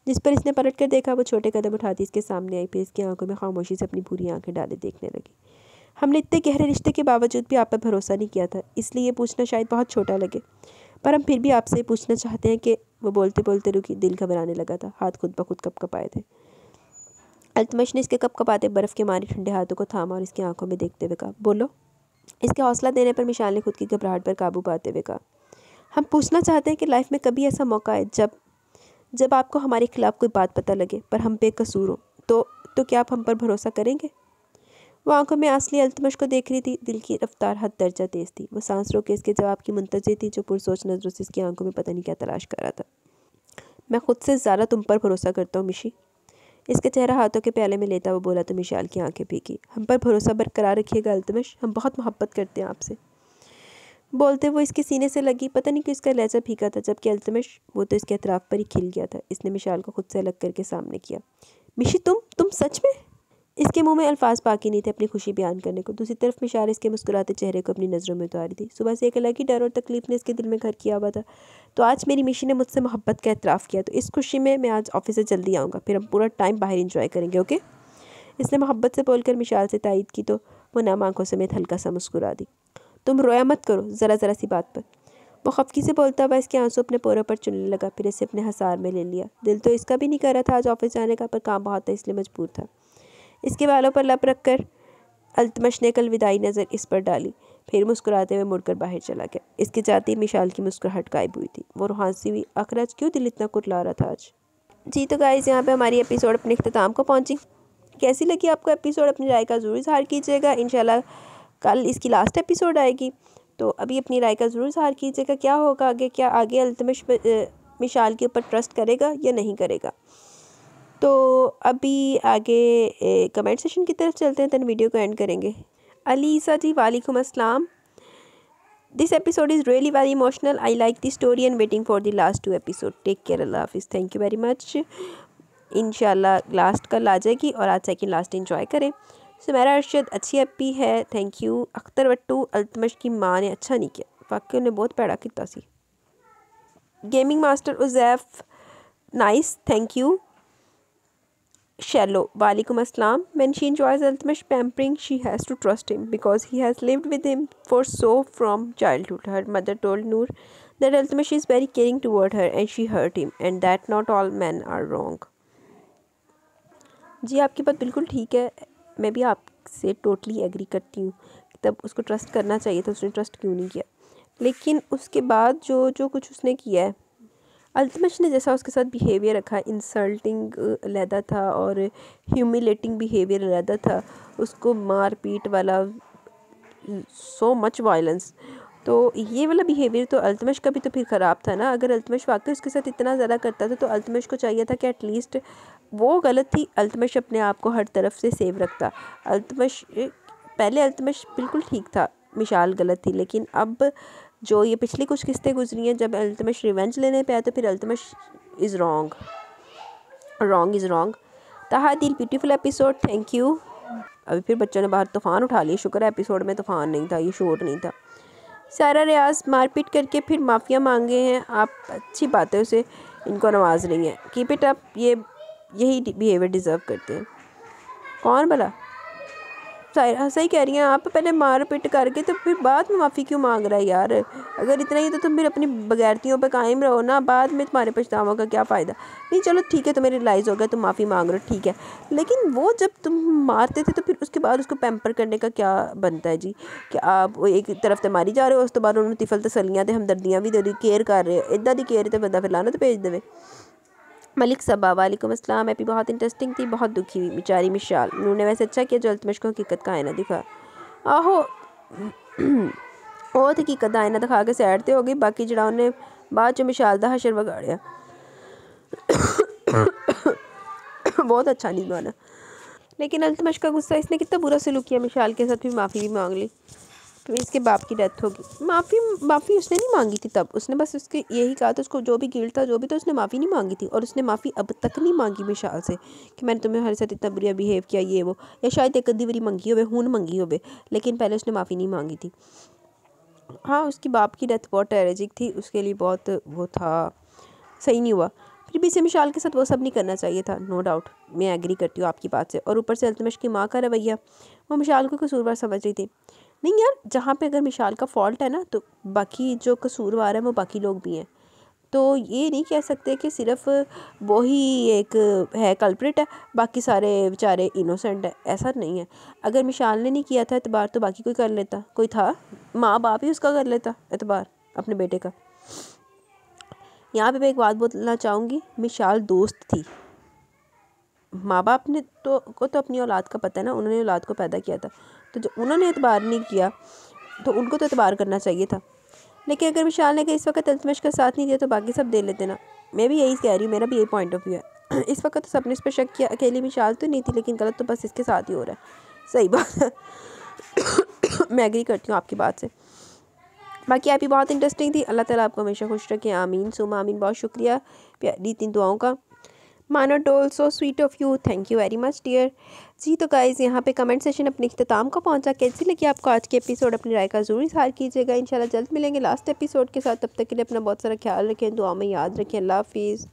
जिस पर इसने पलट कर देखा वो छोटे कदम उठाती इसके सामने आई फिर इसकी आंखों में खामोशी से अपनी पूरी आंखें डाले देखने लगी हमने इतने गहरे रिश्ते के बावजूद भी आप पर भरोसा नहीं किया था इसलिए ये पूछना शायद बहुत छोटा लगे पर हम फिर भी आपसे पूछना चाहते हैं कि वो बोलते बोलते रुकी दिल घबराने लगा था हाथ खुद ब खुद कप कपाए थे अल्तमश ने इसके कप कपाते बर्फ़ के मारे ठंडे हाथों को थामा और इसकी आंखों में देखते हुए कहा बोलो इसके हौसला देने पर मिशाल ने खुद की घबराहट पर काबू पाते हुए कहा हम पूछना चाहते हैं कि लाइफ में कभी ऐसा मौका है जब जब आपको हमारे खिलाफ़ कोई बात पता लगे पर हम बेकसूर हों तो तो क्या आप हम पर भरोसा करेंगे वो आंखों में असली अल्तमश को देख रही थी दिल की रफ्तार हद दर्जा तेज थी वो सांस रोके इसके जवाब की मुंतजर थी जो पुरसोच नजरों से इसकी आंखों में पता नहीं क्या तलाश कर रहा था मैं खुद से ज़्यादा तुम पर भरोसा करता हूँ मिशी इसका चेहरा हाथों के प्याले में लेता वो बोला तो मिशाल की आंखें भीगी हम पर भरोसा बरकरार रखिएगा अल्तमश हम बहुत मोहब्बत करते हैं आपसे बोलते वो इसके सीने से लगी पता नहीं कि इसका लहजा फीका था जबकि अल्तमश वो तो इसके अतराफ पर ही खिल गया था इसने मिशाल को खुद से अलग करके सामने किया मिशी तुम तुम सच में इसके मुंह में अल्फाज बाकी नहीं थे अपनी खुशी बयान करने को दूसरी तरफ मिशार इसके मुस्कुराते चेहरे को अपनी नज़रों में उतारी थी सुबह से एक अलग ही डर और तकलीफ ने इसके दिल में घर किया हुआ था तो आज मेरी मिशी ने मुझसे मोहब्बत का एतराफ़ किया तो इस खुशी में मैं आज ऑफिस से जल्दी आऊँगा फिर हम पूरा टाइम बाहर इंजॉय करेंगे ओके इसने मोहब्बत से बोलकर मिशाल से तायद की तो वो नाम आंखों समेत हल्का सा मुस्कुरा दी तुम रोया मत करो ज़रा ज़रा सी बात पर वो खफकी से बोलता हुआ इसके आंसू अपने पोरों पर चुनने लगा फिर इसे अपने हसार में ले लिया दिल तो इसका भी नहीं कर रहा था आज ऑफिस जाने का पर काम बहुत था इसलिए मजबूर था इसके बालों पर लप रख कर अल्तमश ने कल विदाई नज़र इस पर डाली फिर मुस्कुराते हुए मुड़कर बाहर चला गया इसके जाते ही मिशाल की मुस्कुराहट गायब हुई थी वो रुहानसी हुई आखिर आज क्यों दिल इतना कुरला रहा था आज जी तो गाइज यहाँ पे हमारी एपिसोड अपने अख्ताम को पहुँची कैसी लगी आपको एपिसोड अपनी राय का ज़रूर इजहार कीजिएगा इन कल इसकी लास्ट एपिसोड आएगी तो अभी अपनी राय का ज़रूर इजहार कीजिएगा क्या होगा आगे क्या आगे अल्तमश मिशाल के ऊपर ट्रस्ट करेगा या नहीं करेगा तो अभी आगे कमेंट सेशन की तरफ चलते हैं दैन वीडियो को एंड करेंगे अलीसा जी वालेकुम अस्सलाम this episode is really very emotional I like this story and waiting for the last two episode take care अल्लाह हाफिज़ thank you very much in last कल आ जाएगी और आज सेकेंड लास्ट इन्जॉय करें सो मेरा अरशद अच्छी एपी है थैंक यू अख्तर वट्टू अल्तमश की माँ ने अच्छा नहीं किया वाकई उन्हें बहुत पैड़ा किया C gaming master Uzaif nice thank you शेलो वालेकुम असलम man she enjoys ultimate pampering she has to trust him because he has lived with him for so from childhood her mother told Noor that ultimate is very caring toward her and she hurt him and that not all man are wrong जी आपकी बात बिल्कुल ठीक है मैं भी आपसे totally agree करती हूँ तब उसको ट्रस्ट करना चाहिए तो उसने ट्रस्ट क्यों नहीं किया लेकिन उसके बाद जो जो कुछ उसने किया है अल्तमश ने जैसा उसके साथ बिहेवियर रखा इंसल्टिंग लहदा था और ह्यूमिलेटिंग बिहेवियर लहदा था उसको मार पीट वाला सो मच वायलेंस तो ये वाला बिहेवियर तो अल्तमश का भी तो फिर ख़राब था ना अगर अल्तमश वाकई उसके साथ इतना ज़्यादा करता था तो अल्तमश को चाहिए था कि एटलीस्ट वो गलत थी अल्तमश अपने आप को हर तरफ से सेव रखता अल्तमश पहले अल्तमश बिल्कुल ठीक था मिशाल गलत थी लेकिन अब जो ये पिछली कुछ किस्तें गुजरी हैं जब अल्तमश रिवेंज लेने पे आए तो फिर Altamash is wrong wrong is wrong Taha दिल ब्यूटीफुल एपिसोड थैंक यू अभी फिर बच्चों ने बाहर तूफ़ान उठा लिया शुक्र है एपिसोड में तूफ़ान नहीं था ये शोर नहीं था सारा रियाज मारपीट करके फिर माफ़िया मांगे हैं आप अच्छी बातें से इनको नवाज रही हैं कीप इट अप ये यही बिहेवियर डिज़र्व करते हैं कौन भला सही कह रही हैं आप पहले मार पिट करके तो फिर बाद में माफ़ी क्यों मांग रहा है यार अगर इतना ही तो तुम फिर अपनी बगैरतियों पर कायम रहो ना बाद में तुम्हारे पछतावों का क्या फ़ायदा नहीं चलो ठीक है तुम्हें रिलाइज़ हो गया तुम माफ़ी मांग रहे हो ठीक है लेकिन वो जब तुम मारते थे तो फिर उसके बाद उसको पैम्पर करने का क्या बनता है जी कि आप एक तरफ तो मारी जा रहे हो उस तो बाद उन्होंने तिफल तसलियाँ तो हमदर्दियाँ भी दे रही केयर कर रहे हो इदा दी केयर तो बंदा फिर तो भेज देवे मलिक सबा वालेकुम अस्सलाम भी बहुत इंटरेस्टिंग थी बहुत दुखी हुई बेचारी मिशाल उन्होंने वैसे अच्छा किया जो अल्तमश को हकीकत का आयना दिखा आहो वो तो हकीकत का आयना दिखा के सैड तो हो गई बाकी जरा उन्हें बाद चो मिशाल का हशर बगाड़िया बहुत अच्छा नहीं बना लेकिन अल्तमश का गुस्सा इसने कितना बुरा सलूक किया मिशाल के साथ भी माफ़ी भी मांग ली फिर इसके बाप की डेथ होगी माफ़ी माफ़ी उसने नहीं मांगी थी तब उसने बस उसके यही कहा था उसको जो भी गिल्ट था जो भी था उसने माफ़ी नहीं मांगी थी और उसने माफ़ी अब तक नहीं मांगी विशाल से कि मैंने तुम्हें हर साथ इतना बुरा बिहेव किया ये वो या शायद एक अद्धी बुरी मंगी होवे हूँ मंगी होवे लेकिन पहले उसने माफ़ी नहीं मांगी थी हाँ उसकी बाप की डेथ बहुत टेरेजिक थी उसके लिए बहुत वो था सही नहीं हुआ फिर भी इसे मिशाल के साथ वो सब नहीं करना चाहिए था नो डाउट मैं एग्री करती हूँ आपकी बात से और ऊपर से अल्तमश की माँ का रवैया वो मिशाल को कसूरवार समझ रही थी नहीं यार जहाँ पे अगर मिशाल का फॉल्ट है ना तो बाकी जो कसूरवार है वो बाकी लोग भी हैं तो ये नहीं कह सकते कि सिर्फ वो ही एक है कल्प्रिट है बाकी सारे बेचारे इनोसेंट है ऐसा नहीं है अगर मिशाल ने नहीं किया था एतबार तो बाकी कोई कर लेता कोई था माँ बाप ही उसका कर लेता एतबार अपने बेटे का यहाँ पे मैं एक बात बोलना चाहूँगी मिशाल दोस्त थी माँ बाप ने तो को तो अपनी औलाद का पता है ना उन्होंने औलाद को पैदा किया था तो जो उन्होंने एतबार नहीं किया तो उनको तो एतबार करना चाहिए था लेकिन अगर विशाल ने कहीं इस वक्त अल्तमश का साथ नहीं दिया तो बाकी सब दे लेते ना मैं भी यही कह रही हूँ मेरा भी यही पॉइंट ऑफ व्यू है इस वक्त तो सबने इस पर शक किया अकेली विशाल तो नहीं थी लेकिन गलत तो बस इसके साथ ही हो रहा है सही बात है मैं एग्री करती हूँ आपकी बात से बाकी आप ही बहुत इंटरेस्टिंग थी अल्लाह ताला आपको हमेशा खुश रखें आमीन सुमा आमीन बहुत शुक्रिया प्यारी तीन दुआओं का मानो doll so sweet of you thank you very much dear जी तो गाइज़ यहाँ पे कमेंट सेशन अपने अख्ताम को पहुँचा कैसी लगी आपको आज के एपिसोड अपनी राय का जरूर इजहार कीजिएगा इंशाल्लाह जल्द मिलेंगे लास्ट एपिसोड के साथ तब तक के लिए अपना बहुत सारा ख्याल रखें दुआ में याद रखें अल्लाह हाफिज़